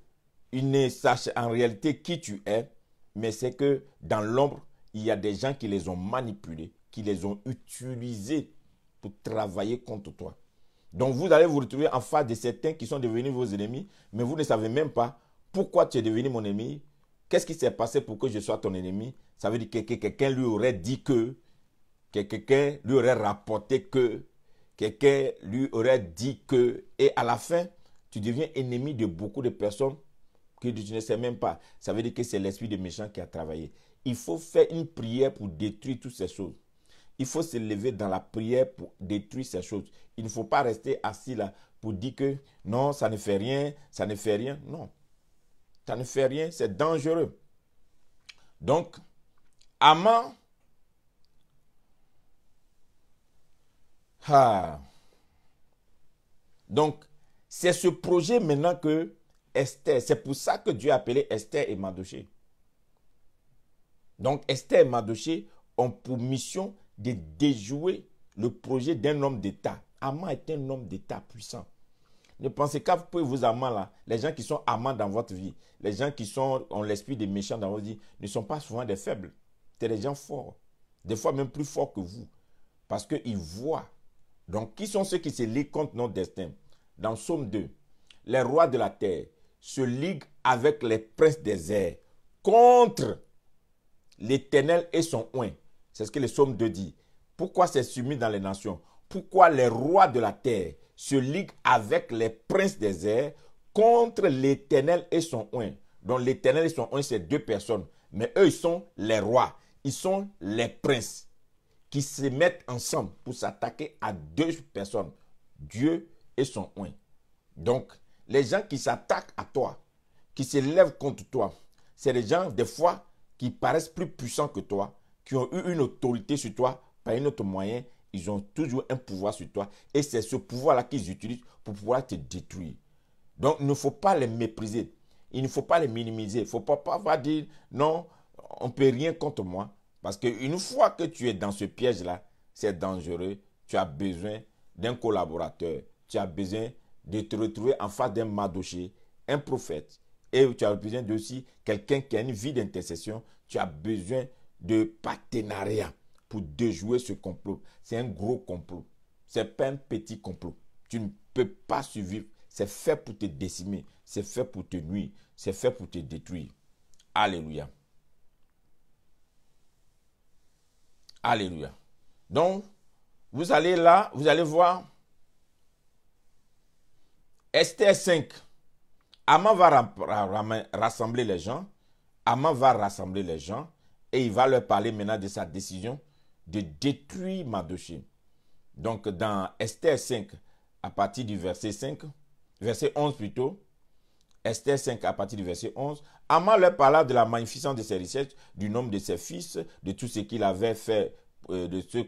ne sachent en réalité qui tu es, mais c'est que dans l'ombre, il y a des gens qui les ont manipulés, qui les ont utilisés pour travailler contre toi. Donc vous allez vous retrouver en face de certains qui sont devenus vos ennemis, mais vous ne savez même pas pourquoi tu es devenu mon ennemi Qu'est-ce qui s'est passé pour que je sois ton ennemi Ça veut dire que quelqu'un lui aurait dit que, que quelqu'un lui aurait rapporté que, quelqu'un lui aurait dit que, et à la fin, tu deviens ennemi de beaucoup de personnes que tu ne sais même pas. Ça veut dire que c'est l'esprit des méchants qui a travaillé. Il faut faire une prière pour détruire toutes ces choses. Il faut se lever dans la prière pour détruire ces choses. Il ne faut pas rester assis là pour dire que non, ça ne fait rien, ça ne fait rien. Non ça ne fait rien, c'est dangereux. Donc, Aman, ah. donc c'est ce projet maintenant que Esther, c'est pour ça que Dieu a appelé Esther et Madoché. Donc Esther et Madoché ont pour mission de déjouer le projet d'un homme d'État. Aman est un homme d'État puissant. Ne pensez qu'à vos amants là, les gens qui sont amants dans votre vie, les gens qui sont ont l'esprit des méchants dans votre vie, ne sont pas souvent des faibles. C'est des gens forts. Des fois même plus forts que vous. Parce qu'ils voient. Donc, qui sont ceux qui se liguent contre notre destin Dans Psaume 2, les rois de la terre se liguent avec les princes des airs contre l'Éternel et son oin. C'est ce que le psaume 2 dit. Pourquoi c'est soumis dans les nations Pourquoi les rois de la terre se ligue avec les princes des airs contre l'Éternel et son oin. Donc l'Éternel et son oin, c'est deux personnes. Mais eux, ils sont les rois. Ils sont les princes qui se mettent ensemble pour s'attaquer à deux personnes, Dieu et son oin. Donc, les gens qui s'attaquent à toi, qui se lèvent contre toi, c'est des gens, des fois, qui paraissent plus puissants que toi, qui ont eu une autorité sur toi par un autre moyen ils ont toujours un pouvoir sur toi. Et c'est ce pouvoir-là qu'ils utilisent pour pouvoir te détruire. Donc, il ne faut pas les mépriser. Il ne faut pas les minimiser. Il ne faut pas, pas dire non, on ne peut rien contre moi. Parce qu'une fois que tu es dans ce piège-là, c'est dangereux. Tu as besoin d'un collaborateur. Tu as besoin de te retrouver en face d'un madoché, un prophète. Et tu as besoin de quelqu'un qui a une vie d'intercession. Tu as besoin de partenariat pour déjouer ce complot. C'est un gros complot. C'est pas un petit complot. Tu ne peux pas survivre. C'est fait pour te décimer. C'est fait pour te nuire. C'est fait pour te détruire. Alléluia. Alléluia. Donc, vous allez là, vous allez voir. Esther 5. Aman va rassembler les gens. Aman va rassembler les gens. Et il va leur parler maintenant de sa décision de détruire Mardoché. Donc dans Esther 5, à partir du verset 5, verset 11 plutôt, Esther 5 à partir du verset 11, leur parla de la magnificence de ses richesses, du nombre de ses fils, de tout ce qu'il avait fait, euh, de ce,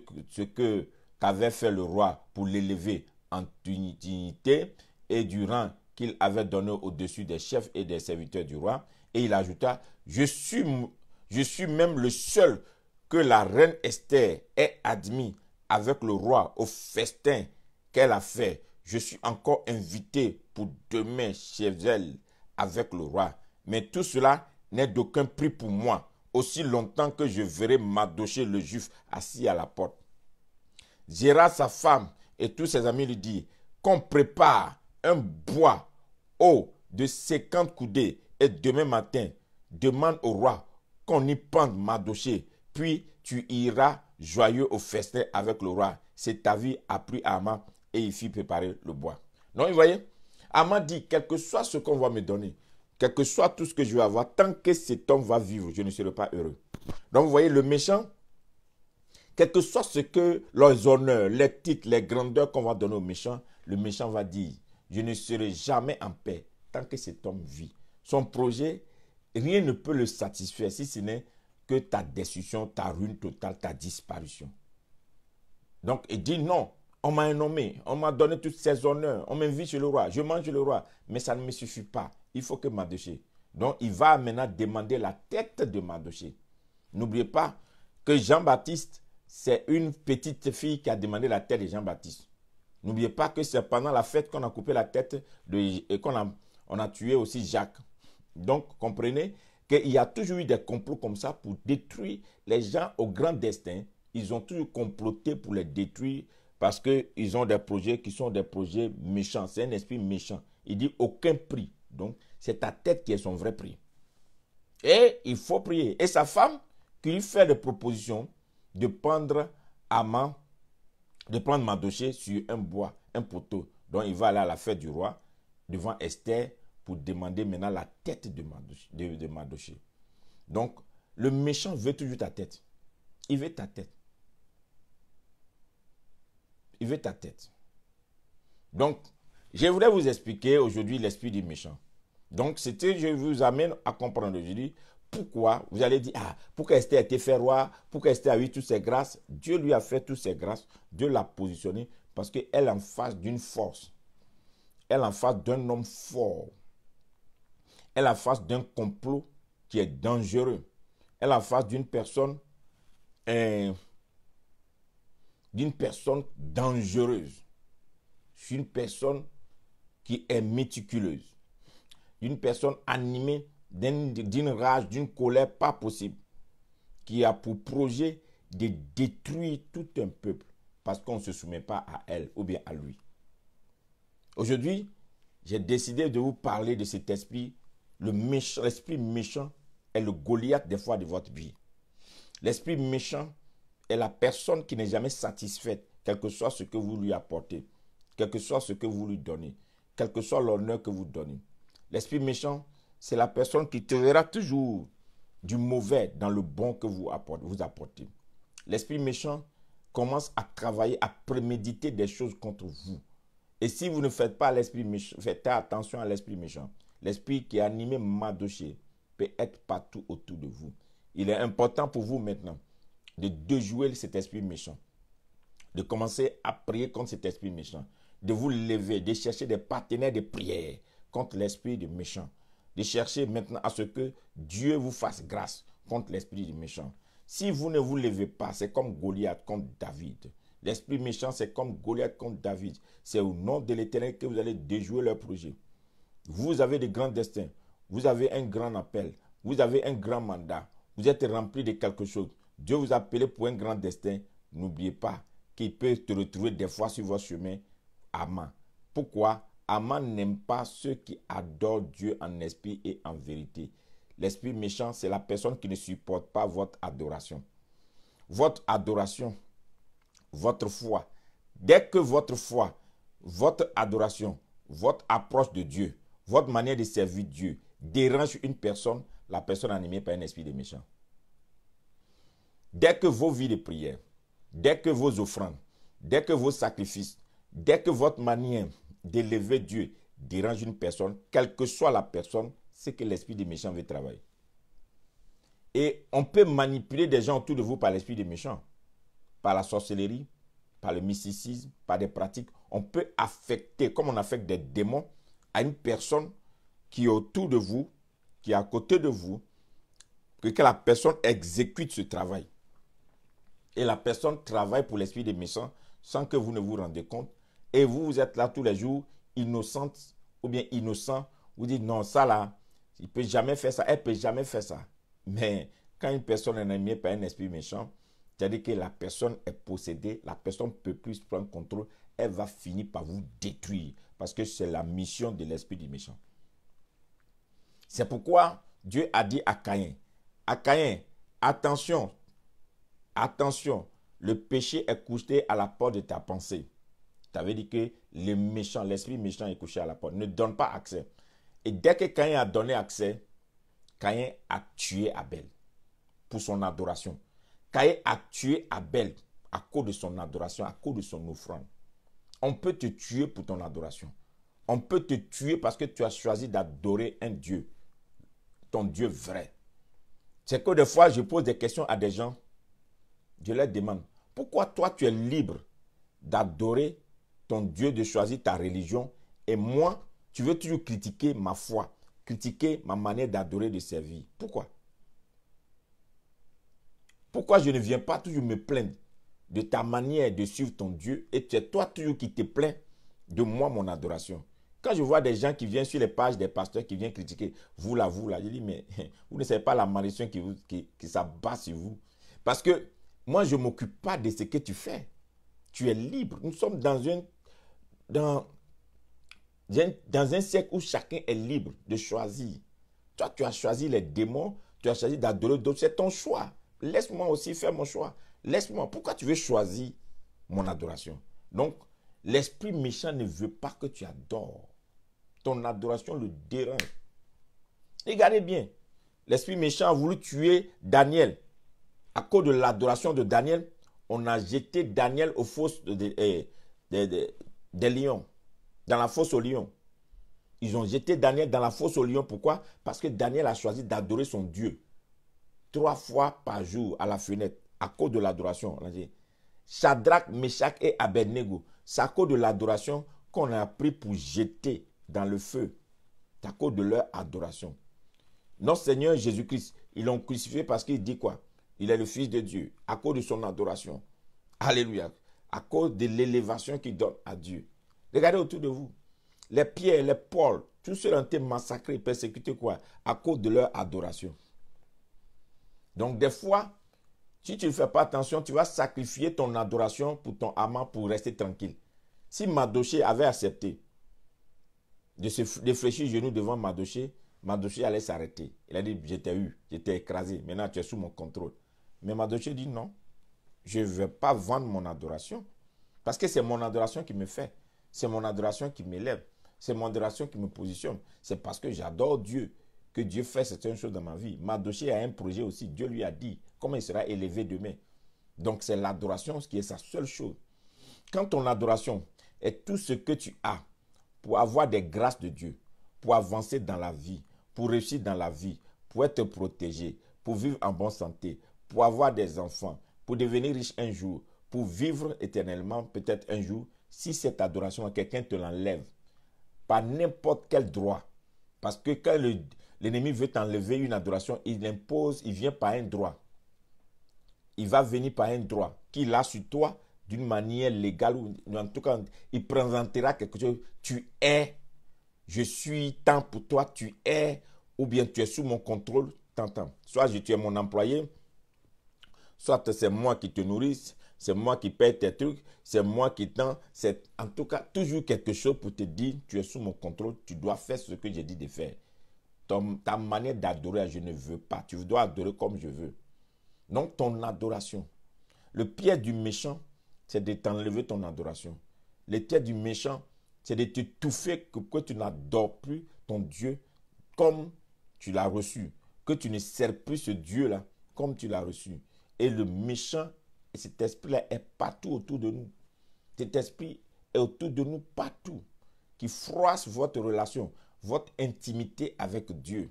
que qu'avait fait le roi pour l'élever en dignité et du rang qu'il avait donné au-dessus des chefs et des serviteurs du roi. Et il ajouta, je suis, je suis même le seul la reine Esther est admise avec le roi au festin qu'elle a fait. Je suis encore invité pour demain chez elle avec le roi. Mais tout cela n'est d'aucun prix pour moi, aussi longtemps que je verrai Madoché le juif assis à la porte. Gérard, sa femme et tous ses amis lui disent qu'on prépare un bois haut de 50 coudées et demain matin, demande au roi qu'on y pende Madoché puis tu iras joyeux au festin avec le roi. C'est ta vie, après à et il fit préparer le bois. Non, vous voyez Aman dit, quel que soit ce qu'on va me donner, quel que soit tout ce que je vais avoir, tant que cet homme va vivre, je ne serai pas heureux. Donc, vous voyez, le méchant, quel que soit ce que leurs honneurs, les titres, les grandeurs qu'on va donner au méchant, le méchant va dire, je ne serai jamais en paix tant que cet homme vit. Son projet, rien ne peut le satisfaire si ce n'est que ta destruction, ta ruine totale, ta disparition. Donc, il dit non, on m'a nommé, on m'a donné tous ces honneurs, on m'invite chez le roi, je mange chez le roi, mais ça ne me suffit pas. Il faut que Madoché. Donc, il va maintenant demander la tête de Madoché. N'oubliez pas que Jean-Baptiste, c'est une petite fille qui a demandé la tête de Jean-Baptiste. N'oubliez pas que c'est pendant la fête qu'on a coupé la tête de, et qu'on a, on a tué aussi Jacques. Donc, comprenez, qu'il y a toujours eu des complots comme ça pour détruire les gens au grand destin. Ils ont toujours comploté pour les détruire parce qu'ils ont des projets qui sont des projets méchants. C'est un esprit méchant. Il dit aucun prix. Donc, c'est ta tête qui est son vrai prix. Et il faut prier. Et sa femme qui lui fait des propositions de prendre Amant, de prendre Mandoché sur un bois, un poteau. Donc, il va aller à la fête du roi devant Esther pour demander maintenant la tête de Mardoché. Donc, le méchant veut toujours ta tête. Il veut ta tête. Il veut ta tête. Donc, je voudrais vous expliquer aujourd'hui l'esprit du méchant. Donc, c'était, je vous amène à comprendre aujourd'hui pourquoi vous allez dire, ah, pourquoi Esther a été fait roi, pourquoi Esther a eu toutes ses grâces. Dieu lui a fait toutes ses grâces, Dieu l'a positionner parce qu'elle est en face d'une force. Elle est en face d'un homme fort. Elle la face d'un complot qui est dangereux. Elle est la face d'une personne, hein, d'une personne dangereuse. Une personne qui est méticuleuse. Une personne animée d'une rage, d'une colère pas possible. Qui a pour projet de détruire tout un peuple parce qu'on ne se soumet pas à elle ou bien à lui. Aujourd'hui, j'ai décidé de vous parler de cet esprit le l'esprit méchant est le Goliath des fois de votre vie. L'esprit méchant est la personne qui n'est jamais satisfaite, quel que soit ce que vous lui apportez, quel que soit ce que vous lui donnez, quel que soit l'honneur que vous donnez. L'esprit méchant, c'est la personne qui tirera toujours du mauvais dans le bon que vous apportez. L'esprit méchant commence à travailler, à préméditer des choses contre vous. Et si vous ne faites pas l'esprit méchant, faites attention à l'esprit méchant. L'esprit qui a animé Madoché peut être partout autour de vous. Il est important pour vous maintenant de déjouer cet esprit méchant, de commencer à prier contre cet esprit méchant, de vous lever, de chercher des partenaires de prière contre l'esprit du méchant, de chercher maintenant à ce que Dieu vous fasse grâce contre l'esprit du méchant. Si vous ne vous levez pas, c'est comme Goliath contre David. L'esprit méchant, c'est comme Goliath contre David. C'est au nom de l'Éternel que vous allez déjouer leur projet. Vous avez de grands destins. Vous avez un grand appel. Vous avez un grand mandat. Vous êtes rempli de quelque chose. Dieu vous a appelé pour un grand destin. N'oubliez pas qu'il peut te retrouver des fois sur votre chemin. Amant. Pourquoi Aman n'aime pas ceux qui adorent Dieu en esprit et en vérité. L'esprit méchant, c'est la personne qui ne supporte pas votre adoration. Votre adoration, votre foi. Dès que votre foi, votre adoration, votre approche de Dieu, votre manière de servir Dieu dérange une personne, la personne animée par un esprit de méchant. Dès que vos vies de prière, dès que vos offrandes, dès que vos sacrifices, dès que votre manière d'élever Dieu dérange une personne, quelle que soit la personne, c'est que l'esprit des méchants veut travailler. Et on peut manipuler des gens autour de vous par l'esprit des méchants, par la sorcellerie, par le mysticisme, par des pratiques. On peut affecter, comme on affecte des démons, à une personne qui est autour de vous, qui est à côté de vous, que, la personne exécute ce travail. Et la personne travaille pour l'esprit des méchants sans que vous ne vous rendez compte. Et vous, vous êtes là tous les jours, innocente ou bien innocent. Vous dites non, ça là, il ne peut jamais faire ça, elle ne peut jamais faire ça. Mais quand une personne est animée par un esprit méchant, c'est-à-dire que la personne est possédée, la personne peut plus prendre contrôle, elle va finir par vous détruire. Parce que c'est la mission de l'esprit du méchant. C'est pourquoi Dieu a dit à Caïn, à Caïn, attention, attention, le péché est couché à la porte de ta pensée. Ça avais dit que le méchant, l'esprit méchant est couché à la porte. Ne donne pas accès. Et dès que Caïn a donné accès, Caïn a tué Abel pour son adoration. Caïn a tué Abel à cause de son adoration, à cause de son offrande. On peut te tuer pour ton adoration. On peut te tuer parce que tu as choisi d'adorer un Dieu, ton Dieu vrai. C'est que des fois, je pose des questions à des gens. Je leur demande, pourquoi toi tu es libre d'adorer ton Dieu, de choisir ta religion, et moi, tu veux toujours critiquer ma foi, critiquer ma manière d'adorer, de servir. Pourquoi Pourquoi je ne viens pas toujours me plaindre de ta manière de suivre ton Dieu et c'est toi toujours qui te plaît de moi, mon adoration. Quand je vois des gens qui viennent sur les pages des pasteurs qui viennent critiquer, vous là, vous là, je dis, mais vous ne savez pas la malédiction qui, vous, qui, qui s'abat sur vous. Parce que moi, je ne m'occupe pas de ce que tu fais. Tu es libre. Nous sommes dans, dans, dans un siècle où chacun est libre de choisir. Toi, tu as choisi les démons, tu as choisi d'adorer d'autres. C'est ton choix. Laisse-moi aussi faire mon choix. Laisse-moi, pourquoi tu veux choisir mon adoration Donc, l'esprit méchant ne veut pas que tu adores. Ton adoration le dérange. Regardez bien, l'esprit méchant a voulu tuer Daniel. À cause de l'adoration de Daniel, on a jeté Daniel aux fosses eh, des lions, dans la fosse aux lions. Ils ont jeté Daniel dans la fosse aux lions. Pourquoi Parce que Daniel a choisi d'adorer son Dieu trois fois par jour à la fenêtre à cause de l'adoration. Shadrach, Meshach et Abednego, c'est à cause de l'adoration qu'on a pris pour jeter dans le feu. C'est à cause de leur adoration. Notre Seigneur Jésus-Christ, ils l'ont crucifié parce qu'il dit quoi Il est le Fils de Dieu, à cause de son adoration. Alléluia. À cause de l'élévation qu'il donne à Dieu. Regardez autour de vous. Les pierres, les Paul, tous ceux ont été massacrés, persécutés, quoi À cause de leur adoration. Donc, des fois, si tu ne fais pas attention, tu vas sacrifier ton adoration pour ton amant pour rester tranquille. Si Madoché avait accepté de, se, de fléchir genoux devant Madoché, Madoché allait s'arrêter. Il a dit, j'étais eu, j'étais écrasé, maintenant tu es sous mon contrôle. Mais Madoché dit, non, je ne veux pas vendre mon adoration. Parce que c'est mon adoration qui me fait. C'est mon adoration qui m'élève. C'est mon adoration qui me positionne. C'est parce que j'adore Dieu que Dieu fait certaines choses dans ma vie. M'adoché a un projet aussi. Dieu lui a dit comment il sera élevé demain. Donc c'est l'adoration qui est sa seule chose. Quand ton adoration est tout ce que tu as pour avoir des grâces de Dieu, pour avancer dans la vie, pour réussir dans la vie, pour être protégé, pour vivre en bonne santé, pour avoir des enfants, pour devenir riche un jour, pour vivre éternellement peut-être un jour, si cette adoration, quelqu'un te l'enlève, par n'importe quel droit, parce que quand le, L'ennemi veut t'enlever une adoration, il impose, il vient par un droit. Il va venir par un droit qu'il a sur toi d'une manière légale ou en tout cas, il présentera quelque chose. Tu es, je suis tant pour toi, tu es, ou bien tu es sous mon contrôle, tant. Soit je, tu es mon employé, soit c'est moi qui te nourrisse, c'est moi qui paye tes trucs, c'est moi qui t'en. C'est en tout cas toujours quelque chose pour te dire, tu es sous mon contrôle, tu dois faire ce que j'ai dit de faire ta manière d'adorer, je ne veux pas. Tu dois adorer comme je veux. Donc, ton adoration. Le pied du méchant, c'est de t'enlever ton adoration. Le pied du méchant, c'est de t'étouffer que, tu n'adores plus ton Dieu comme tu l'as reçu. Que tu ne sers plus ce Dieu-là comme tu l'as reçu. Et le méchant, cet esprit-là est partout autour de nous. Cet esprit est autour de nous partout. Qui froisse votre relation votre intimité avec Dieu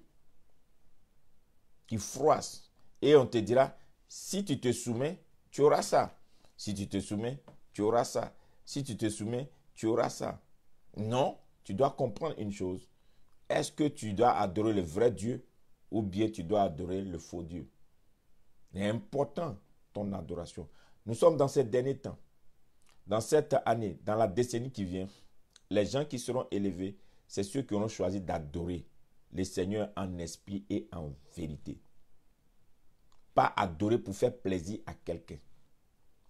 qui froisse. Et on te dira, si tu te soumets, tu auras ça. Si tu te soumets, tu auras ça. Si tu te soumets, tu auras ça. Non, tu dois comprendre une chose. Est-ce que tu dois adorer le vrai Dieu ou bien tu dois adorer le faux Dieu C'est important ton adoration. Nous sommes dans ces derniers temps. Dans cette année, dans la décennie qui vient, les gens qui seront élevés c'est ceux qui ont choisi d'adorer le Seigneur en esprit et en vérité. Pas adorer pour faire plaisir à quelqu'un.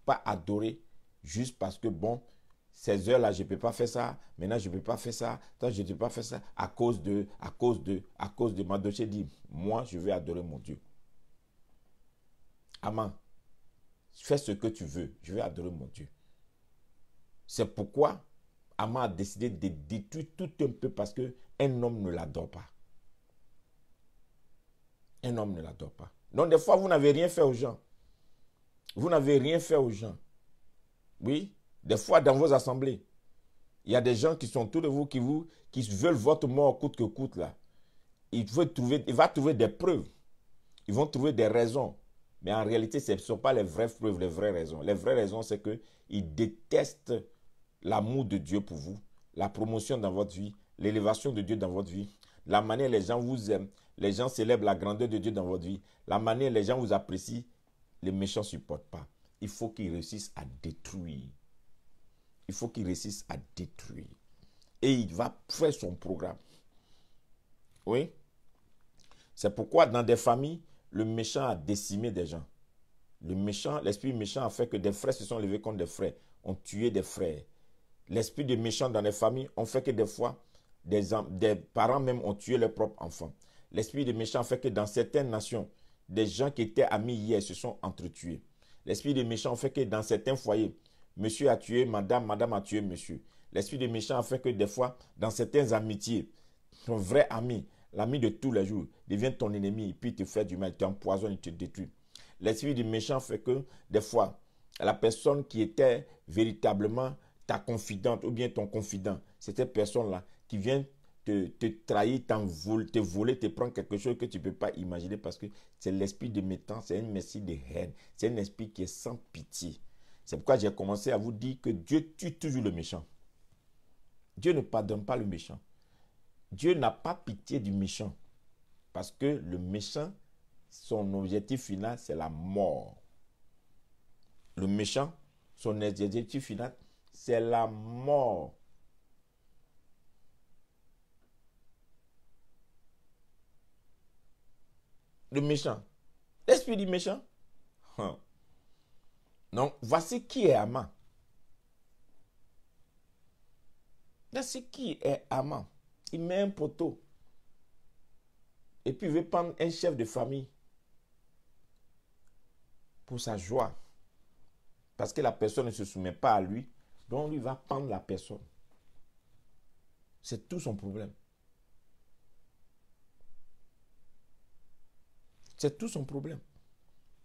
Pas adorer juste parce que, bon, ces heures-là, je ne peux pas faire ça, maintenant je ne peux pas faire ça, toi, je ne peux pas faire ça, à cause de, à cause de, à cause de. Madoché dit, moi, je veux adorer mon Dieu. Amen. Fais ce que tu veux, je veux adorer mon Dieu. C'est pourquoi Amma a décidé de détruire tout un peu parce qu'un homme ne l'adore pas. Un homme ne l'adore pas. Donc des fois, vous n'avez rien fait aux gens. Vous n'avez rien fait aux gens. Oui, des fois dans vos assemblées, il y a des gens qui sont autour de vous qui, vous, qui veulent votre mort coûte que coûte là. Il, vont trouver, il va trouver des preuves. Ils vont trouver des raisons. Mais en réalité, ce ne sont pas les vraies preuves, les vraies raisons. Les vraies raisons, c'est qu'ils détestent l'amour de Dieu pour vous, la promotion dans votre vie, l'élévation de Dieu dans votre vie, la manière les gens vous aiment, les gens célèbrent la grandeur de Dieu dans votre vie, la manière les gens vous apprécient, les méchants ne supportent pas. Il faut qu'ils réussissent à détruire. Il faut qu'ils réussissent à détruire. Et il va faire son programme. Oui. C'est pourquoi dans des familles, le méchant a décimé des gens. Le méchant, l'esprit méchant a fait que des frères se sont levés contre des frères, ont tué des frères. L'esprit de méchant dans les familles On fait que des fois, des, parents même ont tué leurs propres enfants. L'esprit de méchant fait que dans certaines nations, des gens qui étaient amis hier se sont entretués. L'esprit de méchant fait que dans certains foyers, monsieur a tué madame, madame a tué monsieur. L'esprit de méchant fait que des fois, dans certaines amitiés, ton vrai ami, l'ami de tous les jours, devient ton ennemi et puis te fait du mal, te t'empoisonne, et te détruit. L'esprit de méchant fait que des fois, la personne qui était véritablement ta confidente ou bien ton confident, c'est cette personne-là qui vient te, trahir, te voler, te prendre quelque chose que tu ne peux pas imaginer parce que c'est l'esprit de temps, c'est un messie de haine, c'est un esprit qui est sans pitié. C'est pourquoi j'ai commencé à vous dire que Dieu tue toujours le méchant. Dieu ne pardonne pas le méchant. Dieu n'a pas pitié du méchant. Parce que le méchant, son objectif final, c'est la mort. Le méchant, son objectif final, c'est la mort. Le méchant. L'esprit du méchant. Hein. Donc, voici qui est amant. Voici qui est amant. Il met un poteau. Et puis, il veut prendre un chef de famille pour sa joie. Parce que la personne ne se soumet pas à lui. Donc lui va pendre la personne. C'est tout son problème. C'est tout son problème.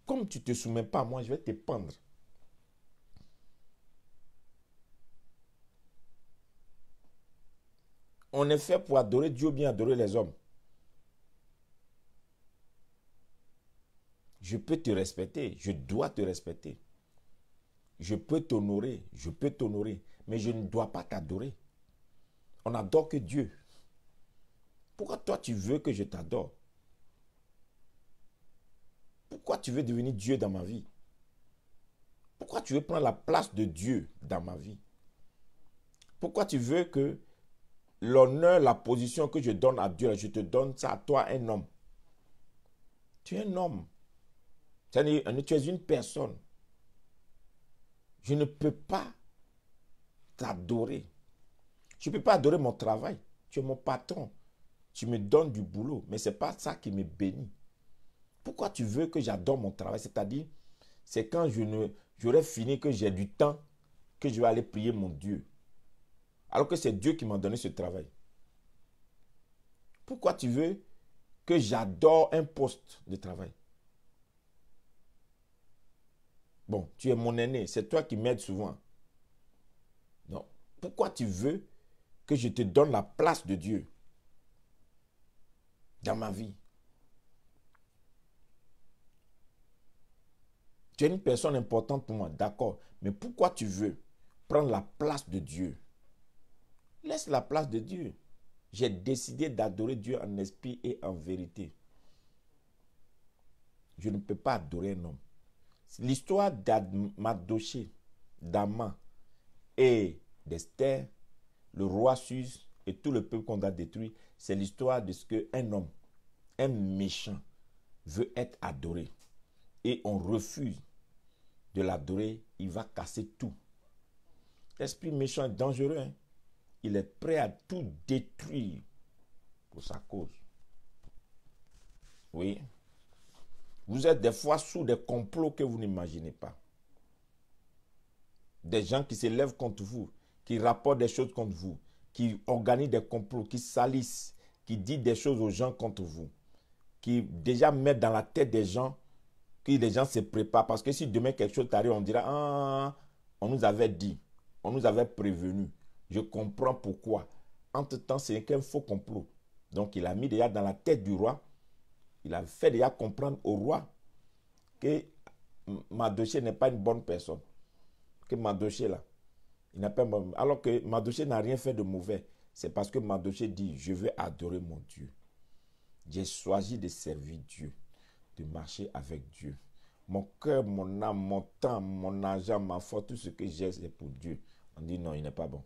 Comme tu te soumets pas moi, je vais te pendre. On est fait pour adorer Dieu, bien adorer les hommes. Je peux te respecter, je dois te respecter. Je peux t'honorer, je peux t'honorer, mais je ne dois pas t'adorer. On n'adore que Dieu. Pourquoi toi tu veux que je t'adore Pourquoi tu veux devenir Dieu dans ma vie Pourquoi tu veux prendre la place de Dieu dans ma vie Pourquoi tu veux que l'honneur, la position que je donne à Dieu, je te donne ça à toi, un homme Tu es un homme. Tu es une personne. Je ne peux pas t'adorer. Je ne peux pas adorer mon travail. Tu es mon patron. Tu me donnes du boulot, mais ce n'est pas ça qui me bénit. Pourquoi tu veux que j'adore mon travail C'est-à-dire, c'est quand je j'aurai fini que j'ai du temps que je vais aller prier mon Dieu. Alors que c'est Dieu qui m'a donné ce travail. Pourquoi tu veux que j'adore un poste de travail Bon, tu es mon aîné, c'est toi qui m'aides souvent. Non. Pourquoi tu veux que je te donne la place de Dieu dans ma vie Tu es une personne importante pour moi, d'accord. Mais pourquoi tu veux prendre la place de Dieu Laisse la place de Dieu. J'ai décidé d'adorer Dieu en esprit et en vérité. Je ne peux pas adorer un homme. L'histoire d'Admadoché, d'Ama et d'Esther, le roi Suse et tout le peuple qu'on a détruit, c'est l'histoire de ce qu'un homme, un méchant, veut être adoré. Et on refuse de l'adorer, il va casser tout. L'esprit méchant est dangereux. Hein. Il est prêt à tout détruire pour sa cause. Oui. Vous êtes des fois sous des complots que vous n'imaginez pas. Des gens qui se lèvent contre vous, qui rapportent des choses contre vous, qui organisent des complots, qui salissent, qui disent des choses aux gens contre vous, qui déjà mettent dans la tête des gens, que les gens se préparent. Parce que si demain quelque chose t'arrive, on dira Ah, on nous avait dit, on nous avait prévenu. Je comprends pourquoi. Entre-temps, c'est qu'un faux complot. Donc il a mis déjà dans la tête du roi il a fait déjà comprendre au roi que Madoché n'est pas une bonne personne. Que Madoché, là, il n'a pas. Alors que Madoché n'a rien fait de mauvais. C'est parce que Madoché dit Je veux adorer mon Dieu. J'ai choisi de servir Dieu, de marcher avec Dieu. Mon cœur, mon âme, mon temps, mon argent, ma foi, tout ce que j'ai, c'est pour Dieu. On dit Non, il n'est pas bon.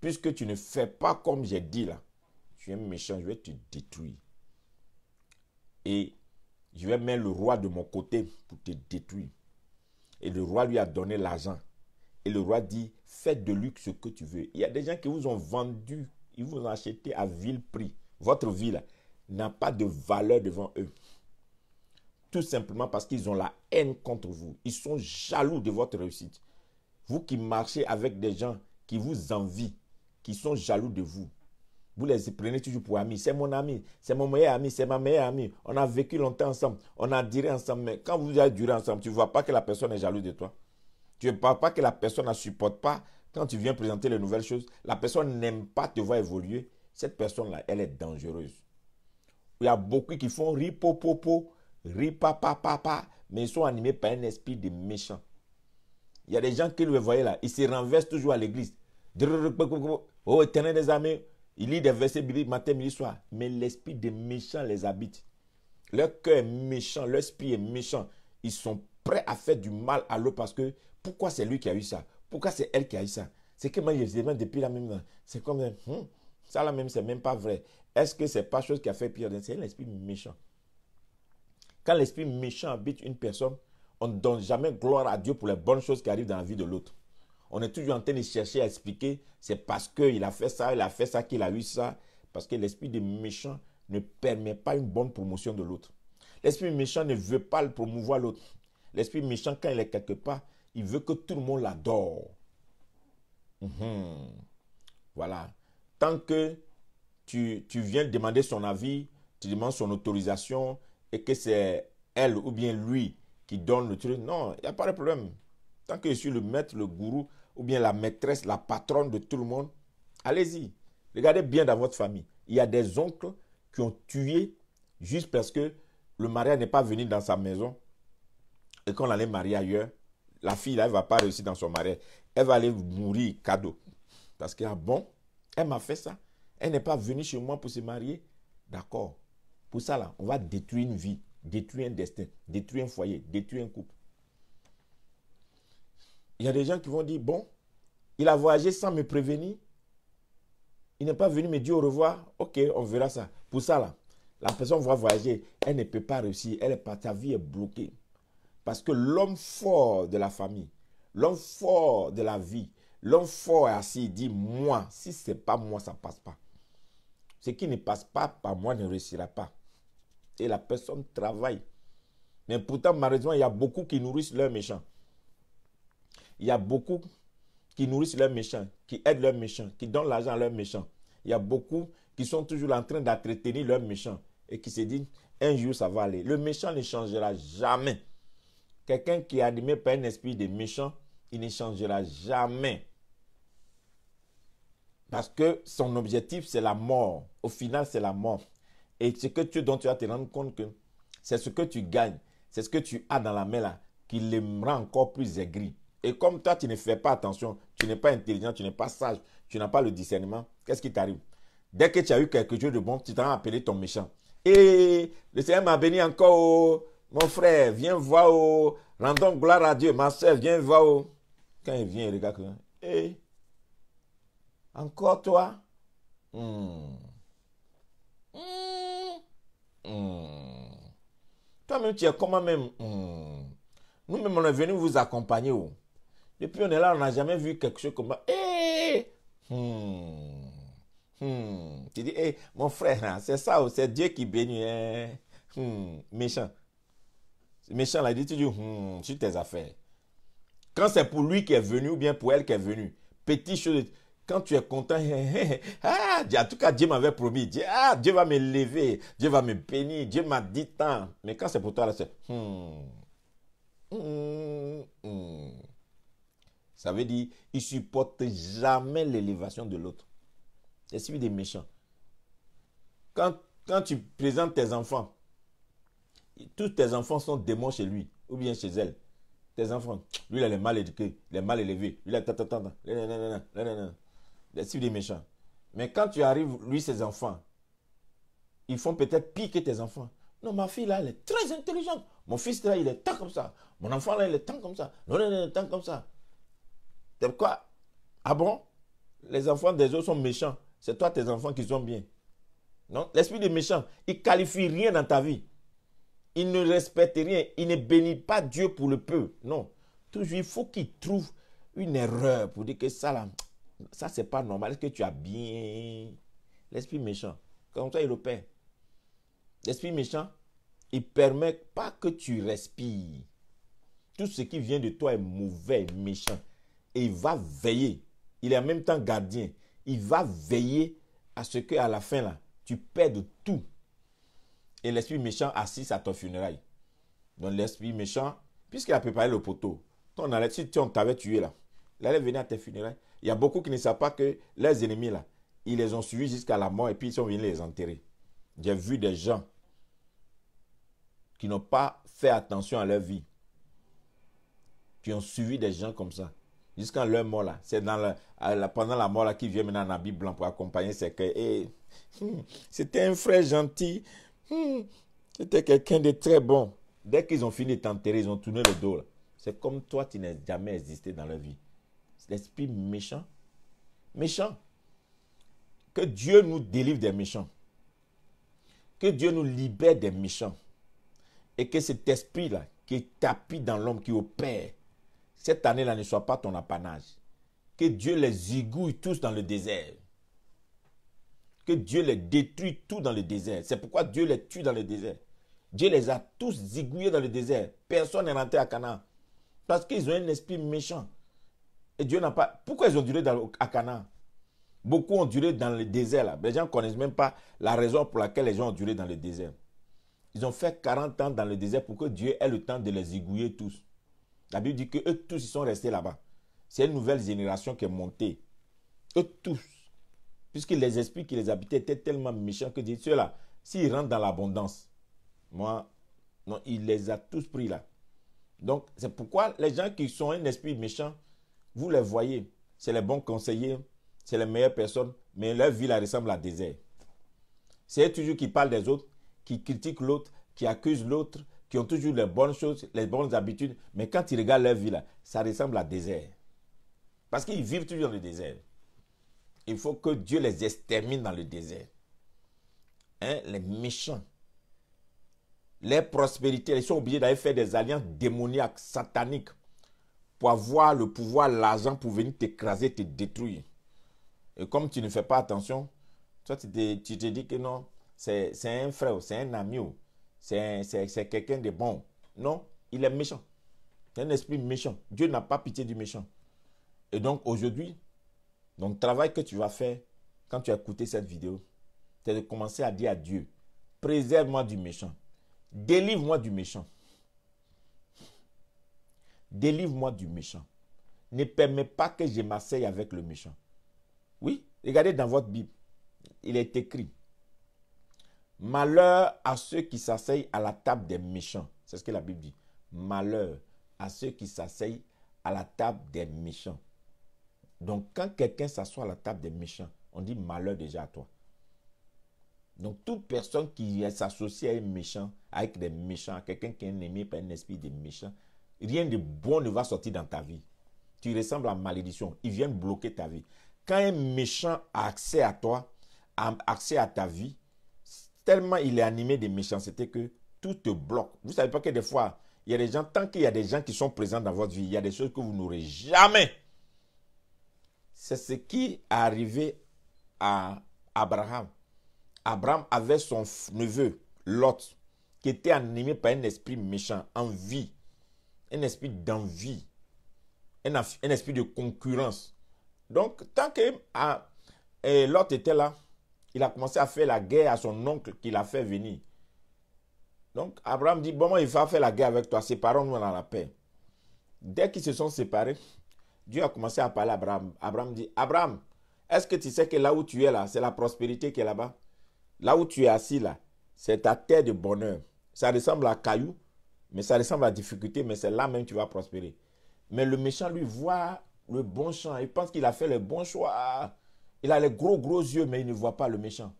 Puisque tu ne fais pas comme j'ai dit là, tu es méchant, je vais te détruire et je vais mettre le roi de mon côté pour te détruire. Et le roi lui a donné l'argent. Et le roi dit, Faites de luxe ce que tu veux. Il y a des gens qui vous ont vendu, ils vous ont acheté à vil prix. Votre ville n'a pas de valeur devant eux. Tout simplement parce qu'ils ont la haine contre vous. Ils sont jaloux de votre réussite. Vous qui marchez avec des gens qui vous envient, qui sont jaloux de vous, vous les prenez toujours pour amis. C'est mon ami, c'est mon meilleur ami, c'est ma meilleure amie. On a vécu longtemps ensemble, on a duré ensemble. Mais quand vous avez duré ensemble, tu ne vois pas que la personne est jalouse de toi. Tu ne vois pas que la personne ne supporte pas quand tu viens présenter les nouvelles choses. La personne n'aime pas te voir évoluer. Cette personne-là, elle est dangereuse. Il y a beaucoup qui font ripopopo, ripapapapa, mais ils sont animés par un esprit de méchant. Il y a des gens qui le voyaient là, ils se renversent toujours à l'église. Oh, tenez des amis, il lit des versets bibliques matin, midi, soir. Mais l'esprit des méchants les habite. Leur cœur est méchant, leur esprit est méchant. Ils sont prêts à faire du mal à l'autre parce que pourquoi c'est lui qui a eu ça Pourquoi c'est elle qui a eu ça C'est que moi, je même depuis la même. C'est comme hmm, ça là même, c'est même pas vrai. Est-ce que c'est pas chose qui a fait pire C'est l'esprit méchant. Quand l'esprit méchant habite une personne, on ne donne jamais gloire à Dieu pour les bonnes choses qui arrivent dans la vie de l'autre. On est toujours en train de chercher à expliquer, c'est parce qu'il a fait ça, il a fait ça, qu'il a eu ça. Parce que l'esprit des méchants ne permet pas une bonne promotion de l'autre. L'esprit méchant ne veut pas le promouvoir l'autre. L'esprit méchant, quand il est quelque part, il veut que tout le monde l'adore. Mhm. Voilà. Tant que tu, tu viens demander son avis, tu demandes son autorisation et que c'est elle ou bien lui qui donne le truc, non, il n'y a pas de problème. Tant que je suis le maître, le gourou, ou bien la maîtresse, la patronne de tout le monde, allez-y. Regardez bien dans votre famille. Il y a des oncles qui ont tué juste parce que le mariage n'est pas venu dans sa maison et qu'on allait marier ailleurs. La fille, là, elle ne va pas réussir dans son mariage. Elle va aller mourir cadeau. Parce qu'elle a ah bon, elle m'a fait ça. Elle n'est pas venue chez moi pour se marier. D'accord. Pour ça, là, on va détruire une vie, détruire un destin, détruire un foyer, détruire un couple. Il y a des gens qui vont dire, bon, il a voyagé sans me prévenir. Il n'est pas venu me dire au revoir. Ok, on verra ça. Pour ça, là, la personne va voyager. Elle ne peut pas réussir. Elle est sa vie est bloquée. Parce que l'homme fort de la famille, l'homme fort de la vie, l'homme fort est assis, il dit, moi, si ce n'est pas moi, ça ne passe pas. Ce qui ne passe pas par moi ne réussira pas. Et la personne travaille. Mais pourtant, malheureusement, il y a beaucoup qui nourrissent leurs méchants. Il y a beaucoup qui nourrissent leurs méchants, qui aident leurs méchants, qui donnent l'argent à leurs méchants. Il y a beaucoup qui sont toujours en train d'entretenir leurs méchants et qui se disent un jour ça va aller. Le méchant ne changera jamais. Quelqu'un qui est animé par un esprit de méchant, il ne changera jamais. Parce que son objectif, c'est la mort. Au final, c'est la mort. Et ce que tu, dont tu vas te rendre compte que c'est ce que tu gagnes, c'est ce que tu as dans la main là, qui le rend encore plus aigri. Et comme toi, tu ne fais pas attention, tu n'es pas intelligent, tu n'es pas sage, tu n'as pas le discernement, qu'est-ce qui t'arrive Dès que tu as eu quelque chose de bon, tu t'en as appelé ton méchant. Et eh, le Seigneur m'a béni encore, oh. mon frère, viens voir, oh. rendons gloire à Dieu, ma viens voir. Oh. Quand il vient, il regarde, Hé. Eh, encore toi hmm. Hmm. hmm. Toi-même, tu es comment même hmm. Nous-mêmes, on est venu vous accompagner. Depuis on est là, on n'a jamais vu quelque chose comme ça. Hé eh, Hmm. Hmm. Tu dis, eh, mon frère, hein, c'est ça, oh, c'est Dieu qui bénit. Hein. Hmm. Méchant. Méchant, là, dit, tu dis, hmm, sur tes affaires. Quand c'est pour lui qui est venu ou bien pour elle qui est venue, petite chose, quand tu es content, eh, eh, ah, en tout cas, Dieu m'avait promis, Dieu, ah, Dieu va me lever, Dieu va me bénir, Dieu m'a dit tant. Mais quand c'est pour toi, là, c'est hmm. Hmm. Hmm. Ça veut dire, il supporte jamais l'élévation de l'autre. C'est celui des méchants. Quand, tu présentes tes enfants, tous tes enfants sont démons chez lui ou bien chez elle. Tes enfants, lui, il est mal éduqué, il est mal élevé, lui, là, tatatata, c'est celui des méchants. Mais quand tu arrives, lui, ses enfants, ils font peut-être pire que tes enfants. Non, ma fille là, elle est très intelligente. Mon fils là, il est tant comme ça. Mon enfant là, il est tant comme ça. Non, non, non, tant comme ça. T'es quoi Ah bon Les enfants des autres sont méchants. C'est toi, tes enfants, qui sont bien. Non L'esprit des méchants, il qualifie rien dans ta vie. Il ne respecte rien. Il ne bénit pas Dieu pour le peu. Non. Toujours, il faut qu'il trouve une erreur pour dire que ça, là, ça, c'est pas normal. Est-ce que tu as bien L'esprit méchant, comme toi il opère. L'esprit méchant, il permet pas que tu respires. Tout ce qui vient de toi est mauvais, méchant et il va veiller. Il est en même temps gardien. Il va veiller à ce que à la fin là, tu perdes tout. Et l'esprit méchant assiste à ton funérail. Donc l'esprit méchant, puisqu'il a préparé le poteau, ton si on t'avait tué là, il allait venir à tes funérailles. Il y a beaucoup qui ne savent pas que leurs ennemis là, ils les ont suivis jusqu'à la mort et puis ils sont venus les enterrer. J'ai vu des gens qui n'ont pas fait attention à leur vie, qui ont suivi des gens comme ça jusqu'à leur mort là. C'est dans pendant la mort là qu'il vient maintenant en habit blanc pour accompagner ses cœurs. Hmm, c'était un frère gentil. Hmm, c'était quelqu'un de très bon. Dès qu'ils ont fini de t'enterrer, ils ont tourné le dos. C'est comme toi, tu n'as jamais existé dans leur vie. C'est l'esprit méchant. Méchant. Que Dieu nous délivre des méchants. Que Dieu nous libère des méchants. Et que cet esprit-là qui est tapis dans l'homme, qui opère, cette année-là ne soit pas ton apanage. Que Dieu les zigouille tous dans le désert. Que Dieu les détruit tous dans le désert. C'est pourquoi Dieu les tue dans le désert. Dieu les a tous zigouillés dans le désert. Personne n'est rentré à Canaan. Parce qu'ils ont un esprit méchant. Et Dieu n'a pas. Pourquoi ils ont duré dans, à Canaan Beaucoup ont duré dans le désert. Là. Les gens ne connaissent même pas la raison pour laquelle les gens ont duré dans le désert. Ils ont fait 40 ans dans le désert pour que Dieu ait le temps de les zigouiller tous. La Bible dit eux tous, ils sont restés là-bas. C'est une nouvelle génération qui est montée. Eux tous. Puisque les esprits qui les habitaient étaient tellement méchants que Dieu, ceux-là, s'ils rentrent dans l'abondance, moi, non, il les a tous pris là. Donc, c'est pourquoi les gens qui sont un esprit méchant, vous les voyez, c'est les bons conseillers, c'est les meilleures personnes, mais leur vie là ressemble à désert. C'est toujours qui parle des autres, qui critiquent l'autre, qui accuse l'autre, qui ont toujours les bonnes choses, les bonnes habitudes, mais quand ils regardent leur vie, là, ça ressemble à désert. Parce qu'ils vivent toujours dans le désert. Il faut que Dieu les extermine dans le désert. Hein? Les méchants, les prospérités, ils sont obligés d'aller faire des alliances démoniaques, sataniques, pour avoir le pouvoir, l'argent, pour venir t'écraser, te détruire. Et comme tu ne fais pas attention, toi, tu te, tu te dis que non, c'est un frère, c'est un ami c'est quelqu'un de bon. Non, il est méchant. C'est un esprit méchant. Dieu n'a pas pitié du méchant. Et donc aujourd'hui, le travail que tu vas faire quand tu as écouté cette vidéo, c'est de commencer à dire à Dieu, préserve-moi du méchant. Délivre-moi du méchant. Délivre-moi du méchant. Ne permets pas que je m'asseye avec le méchant. Oui, regardez dans votre Bible. Il est écrit, Malheur à ceux qui s'asseyent à la table des méchants. C'est ce que la Bible dit. Malheur à ceux qui s'asseyent à la table des méchants. Donc quand quelqu'un s'assoit à la table des méchants, on dit malheur déjà à toi. Donc toute personne qui s'associe à un méchant, avec des méchants, quelqu'un qui est ennemi par un esprit de méchant, rien de bon ne va sortir dans ta vie. Tu ressembles à malédiction. Ils viennent bloquer ta vie. Quand un méchant a accès à toi, a accès à ta vie, tellement il est animé de méchanceté que tout te bloque. Vous savez pas que des fois, il y a des gens, tant qu'il y a des gens qui sont présents dans votre vie, il y a des choses que vous n'aurez jamais. C'est ce qui est arrivé à Abraham. Abraham avait son neveu, Lot, qui était animé par un esprit méchant, envie, un esprit d'envie, un, esprit de concurrence. Donc, tant que ah, Lot était là, il a commencé à faire la guerre à son oncle qui l'a fait venir. Donc Abraham dit, bon, moi, il va faire la guerre avec toi, séparons-nous dans la paix. Dès qu'ils se sont séparés, Dieu a commencé à parler à Abraham. Abraham dit, Abraham, est-ce que tu sais que là où tu es là, c'est la prospérité qui est là-bas Là où tu es assis là, c'est ta terre de bonheur. Ça ressemble à caillou, mais ça ressemble à difficulté, mais c'est là même que tu vas prospérer. Mais le méchant, lui, voit le bon champ. Il pense qu'il a fait le bon choix. Il a les gros, gros yeux, mais il ne voit pas le méchant.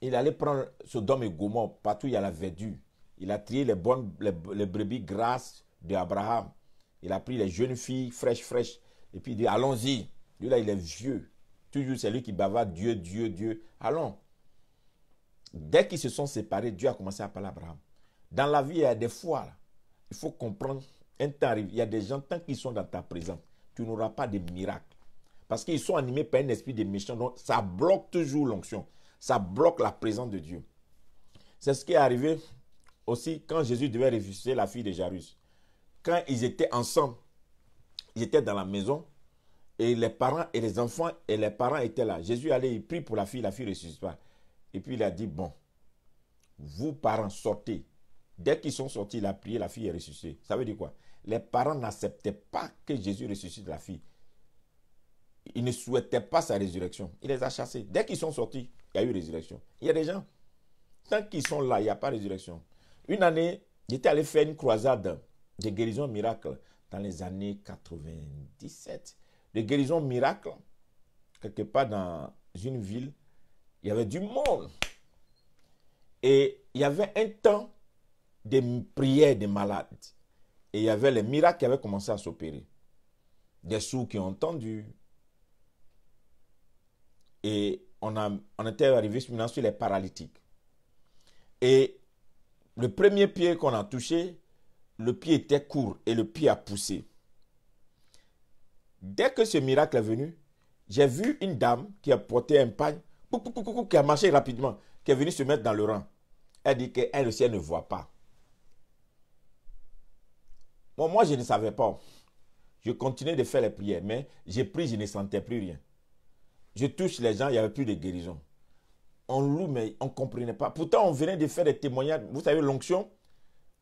Il allait prendre Sodome et Gomorre, Partout, il y a la verdure. Il a trié les bonnes les, brebis grasses d'Abraham. Il a pris les jeunes filles fraîches, fraîches. Et puis, il dit Allons-y. Lui, là, il est vieux. Toujours, c'est lui qui bavarde Dieu, Dieu, Dieu. Allons. Dès qu'ils se sont séparés, Dieu a commencé à parler à Abraham. Dans la vie, il y a des fois, il faut comprendre. Un temps arrive. Il y a des gens, tant qu'ils sont dans ta présence, tu n'auras pas de miracle. Parce qu'ils sont animés par un esprit de méchant. Donc, ça bloque toujours l'onction. Ça bloque la présence de Dieu. C'est ce qui est arrivé aussi quand Jésus devait ressusciter la fille de Jarus. Quand ils étaient ensemble, ils étaient dans la maison et les parents et les enfants et les parents étaient là. Jésus allait, il prie pour la fille, la fille ne ressuscite pas. Et puis il a dit, bon, vous parents, sortez. Dès qu'ils sont sortis, il a prié, la fille est ressuscitée. Ça veut dire quoi Les parents n'acceptaient pas que Jésus ressuscite la fille ils ne souhaitaient pas sa résurrection. Il les a chassés. Dès qu'ils sont sortis, il y a eu résurrection. Il y a des gens, tant qu'ils sont là, il n'y a pas résurrection. Une année, j'étais allé faire une croisade de guérison miracle dans les années 97. De guérison miracle, quelque part dans une ville, il y avait du monde. Et il y avait un temps de prière des malades. Et il y avait les miracles qui avaient commencé à s'opérer. Des sourds qui ont entendu, et on, a, était arrivé maintenant sur les paralytiques. Et le premier pied qu'on a touché, le pied était court et le pied a poussé. Dès que ce miracle est venu, j'ai vu une dame qui a porté un pagne, qui a marché rapidement, qui est venue se mettre dans le rang. Elle dit qu'elle aussi, ne voit pas. moi, je ne savais pas. Je continuais de faire les prières, mais j'ai pris, je ne sentais plus rien. Je touche les gens, il n'y avait plus de guérison. On loue, mais on ne comprenait pas. Pourtant, on venait de faire des témoignages. Vous savez, l'onction,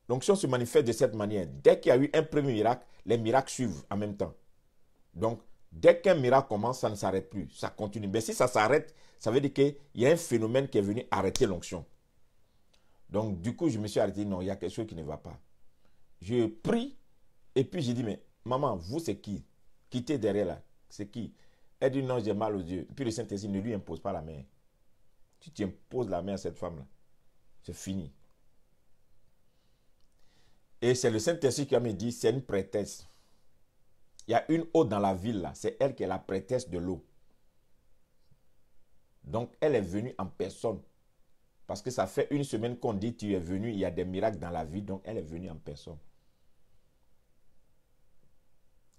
l'onction se manifeste de cette manière. Dès qu'il y a eu un premier miracle, les miracles suivent en même temps. Donc, dès qu'un miracle commence, ça ne s'arrête plus. Ça continue. Mais si ça s'arrête, ça veut dire qu'il y a un phénomène qui est venu arrêter l'onction. Donc, du coup, je me suis arrêté. Non, il y a quelque chose qui ne va pas. Je prie et puis j'ai dit, mais maman, vous, c'est qui Quittez derrière là. C'est qui elle dit non, j'ai mal aux yeux. Puis le Saint-Esprit ne lui impose pas la main. Tu t'imposes la main à cette femme-là. C'est fini. Et c'est le Saint-Esprit qui a me dit, c'est une prêtresse. Il y a une eau dans la ville, là. C'est elle qui est la prêtresse de l'eau. Donc, elle est venue en personne. Parce que ça fait une semaine qu'on dit, tu es venu, il y a des miracles dans la vie, Donc, elle est venue en personne.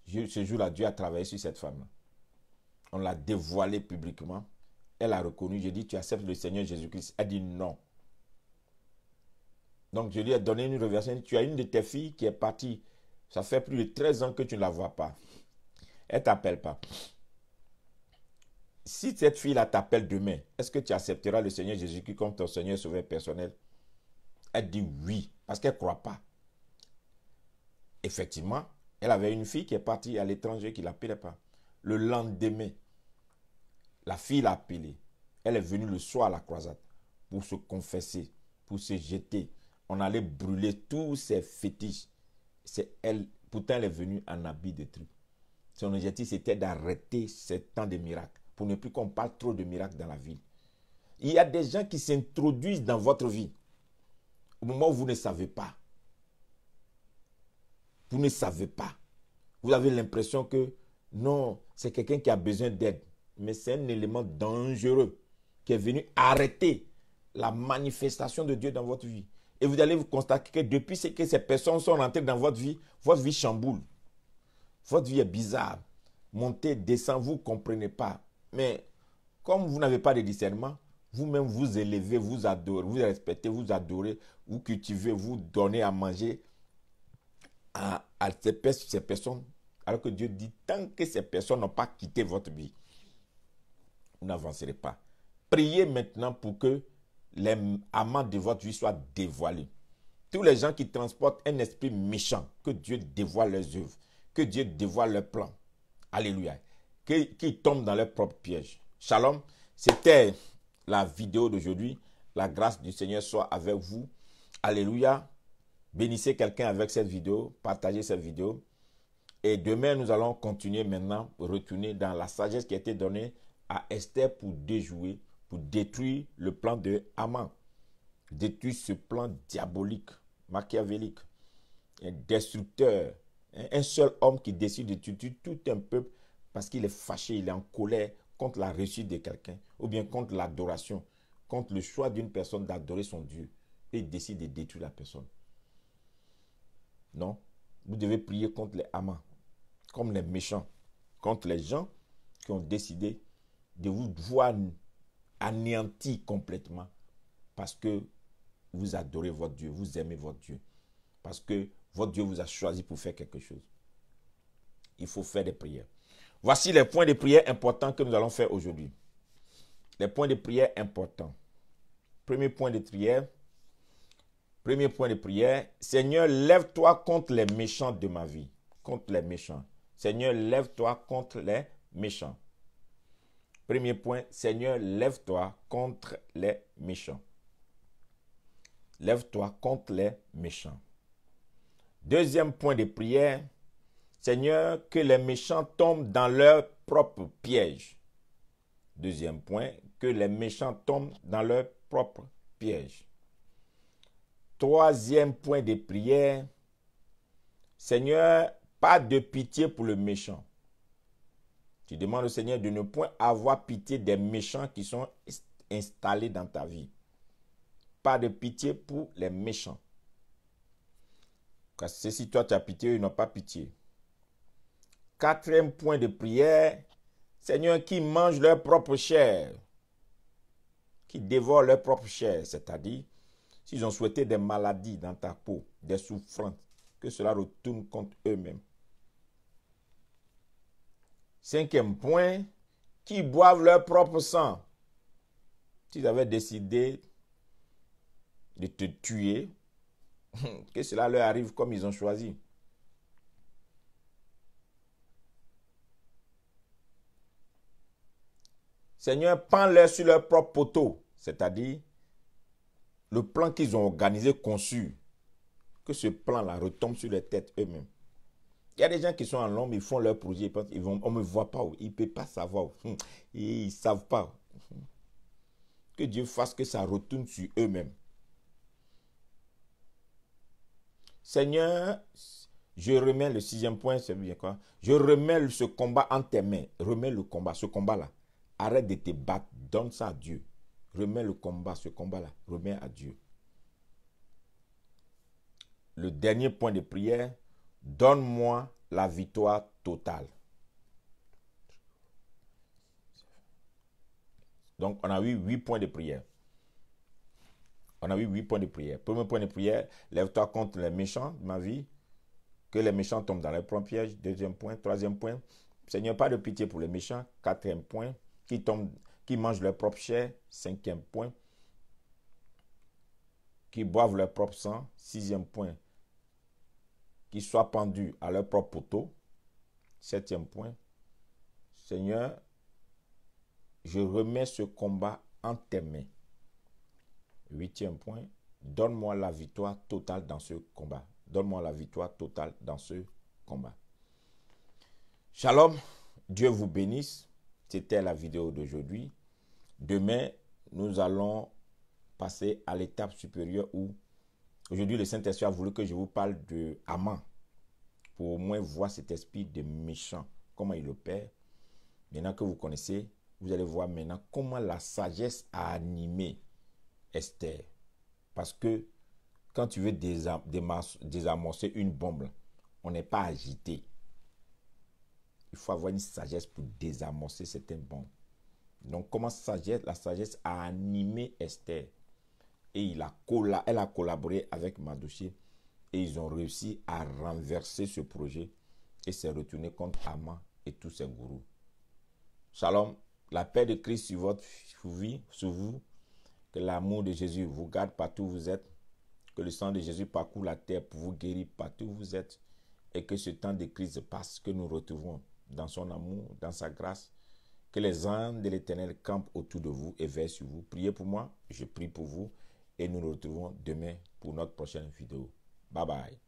Ce jour-là, Dieu a travaillé sur cette femme-là on l'a dévoilé publiquement. Elle a reconnu, j'ai dit, tu acceptes le Seigneur Jésus-Christ. Elle dit non. Donc je lui ai donné une révélation. Tu as une de tes filles qui est partie. Ça fait plus de 13 ans que tu ne la vois pas. Elle ne t'appelle pas. Si cette fille-là t'appelle demain, est-ce que tu accepteras le Seigneur Jésus-Christ comme ton Seigneur sauveur personnel Elle dit oui, parce qu'elle ne croit pas. Effectivement, elle avait une fille qui est partie à l'étranger qui ne l'appelait pas. Le lendemain, la fille l'a appelée. Elle est venue le soir à la croisade pour se confesser, pour se jeter. On allait brûler tous ses fétiches. C'est elle, pourtant elle est venue en habit de truc. Son objectif, c'était d'arrêter ce temps de miracles, pour ne plus qu'on parle trop de miracles dans la ville. Il y a des gens qui s'introduisent dans votre vie au moment où vous ne savez pas. Vous ne savez pas. Vous avez l'impression que non, c'est quelqu'un qui a besoin d'aide mais c'est un élément dangereux qui est venu arrêter la manifestation de Dieu dans votre vie. Et vous allez vous constater que depuis que ces personnes sont rentrées dans votre vie, votre vie chamboule. Votre vie est bizarre. Montez, descend, vous ne comprenez pas. Mais comme vous n'avez pas de discernement, vous-même vous élevez, vous adorez, vous respectez, vous adorez, vous cultivez, vous donnez à manger à, ces personnes. Alors que Dieu dit, tant que ces personnes n'ont pas quitté votre vie, n'avancerez pas. Priez maintenant pour que les amants de votre vie soient dévoilés. Tous les gens qui transportent un esprit méchant, que Dieu dévoile leurs œuvres, que Dieu dévoile leurs plans. Alléluia. Qu'ils qui tombent dans leur propre piège. Shalom, c'était la vidéo d'aujourd'hui. La grâce du Seigneur soit avec vous. Alléluia. Bénissez quelqu'un avec cette vidéo, partagez cette vidéo. Et demain, nous allons continuer maintenant, retourner dans la sagesse qui a été donnée à Esther pour déjouer, pour détruire le plan de Haman, détruire ce plan diabolique, machiavélique, destructeur, un seul homme qui décide de tuer tout un peuple parce qu'il est fâché, il est en colère contre la réussite de quelqu'un, ou bien contre l'adoration, contre le choix d'une personne d'adorer son Dieu, et il décide de détruire la personne. Non, vous devez prier contre les amants, comme les méchants, contre les gens qui ont décidé de vous voir anéanti complètement parce que vous adorez votre Dieu, vous aimez votre Dieu, parce que votre Dieu vous a choisi pour faire quelque chose. Il faut faire des prières. Voici les points de prière importants que nous allons faire aujourd'hui. Les points de prière importants. Premier point de prière. Premier point de prière. Seigneur, lève-toi contre les méchants de ma vie. Contre les méchants. Seigneur, lève-toi contre les méchants. Premier point, Seigneur, lève-toi contre les méchants. Lève-toi contre les méchants. Deuxième point de prière, Seigneur, que les méchants tombent dans leur propre piège. Deuxième point, que les méchants tombent dans leur propre piège. Troisième point de prière, Seigneur, pas de pitié pour le méchant. Tu demandes au Seigneur de ne point avoir pitié des méchants qui sont installés dans ta vie. Pas de pitié pour les méchants. Car si toi tu as pitié, ils n'ont pas pitié. Quatrième point de prière, Seigneur, qui mange leur propre chair, qui dévore leur propre chair, c'est-à-dire s'ils ont souhaité des maladies dans ta peau, des souffrances, que cela retourne contre eux-mêmes. Cinquième point, qui boivent leur propre sang. S'ils avaient décidé de te tuer, que cela leur arrive comme ils ont choisi. Seigneur, prends les sur leur propre poteau, c'est-à-dire le plan qu'ils ont organisé, conçu, que ce plan-là retombe sur les têtes eux-mêmes. Il y a des gens qui sont en l'ombre, ils font leur projet, ils vont, on ne me voit pas, oh. ils ne peuvent pas savoir, oh. hmm. ils ne savent pas. Oh. Hmm. Que Dieu fasse que ça retourne sur eux-mêmes. Seigneur, je remets le sixième point, quoi Je remets ce combat en tes mains. Remets le combat, ce combat-là. Arrête de te battre, donne ça à Dieu. Remets le combat, ce combat-là. Remets à Dieu. Le dernier point de prière, Donne-moi la victoire totale. Donc, on a eu huit points de prière. On a eu huit points de prière. Premier point de prière, lève-toi contre les méchants de ma vie. Que les méchants tombent dans les propres pièges. Deuxième point. Troisième point. Seigneur, pas de pitié pour les méchants. Quatrième point. Qui tombent, qui mangent leur propre chair. Cinquième point. Qui boivent leur propre sang. Sixième point qu'ils soient pendus à leur propre poteau. Septième point, Seigneur, je remets ce combat en tes mains. Huitième point, donne-moi la victoire totale dans ce combat. Donne-moi la victoire totale dans ce combat. Shalom, Dieu vous bénisse. C'était la vidéo d'aujourd'hui. Demain, nous allons passer à l'étape supérieure où Aujourd'hui, le Saint-Esprit a voulu que je vous parle de amant pour au moins voir cet esprit de méchant, comment il opère. Maintenant que vous connaissez, vous allez voir maintenant comment la sagesse a animé Esther. Parce que quand tu veux désamorcer une bombe, on n'est pas agité. Il faut avoir une sagesse pour désamorcer cette bombe. Donc, comment sagesse, la sagesse a animé Esther et il a, elle a collaboré avec dossier et ils ont réussi à renverser ce projet et s'est retourné contre Ama et tous ses gourous. Shalom, la paix de Christ sur votre vie, sur vous, que l'amour de Jésus vous garde partout où vous êtes, que le sang de Jésus parcourt la terre pour vous guérir partout où vous êtes, et que ce temps de crise passe, que nous retrouvons dans son amour, dans sa grâce, que les anges de l'Éternel campent autour de vous et veillent sur vous. Priez pour moi, je prie pour vous et nous nous retrouvons demain pour notre prochaine vidéo. Bye bye.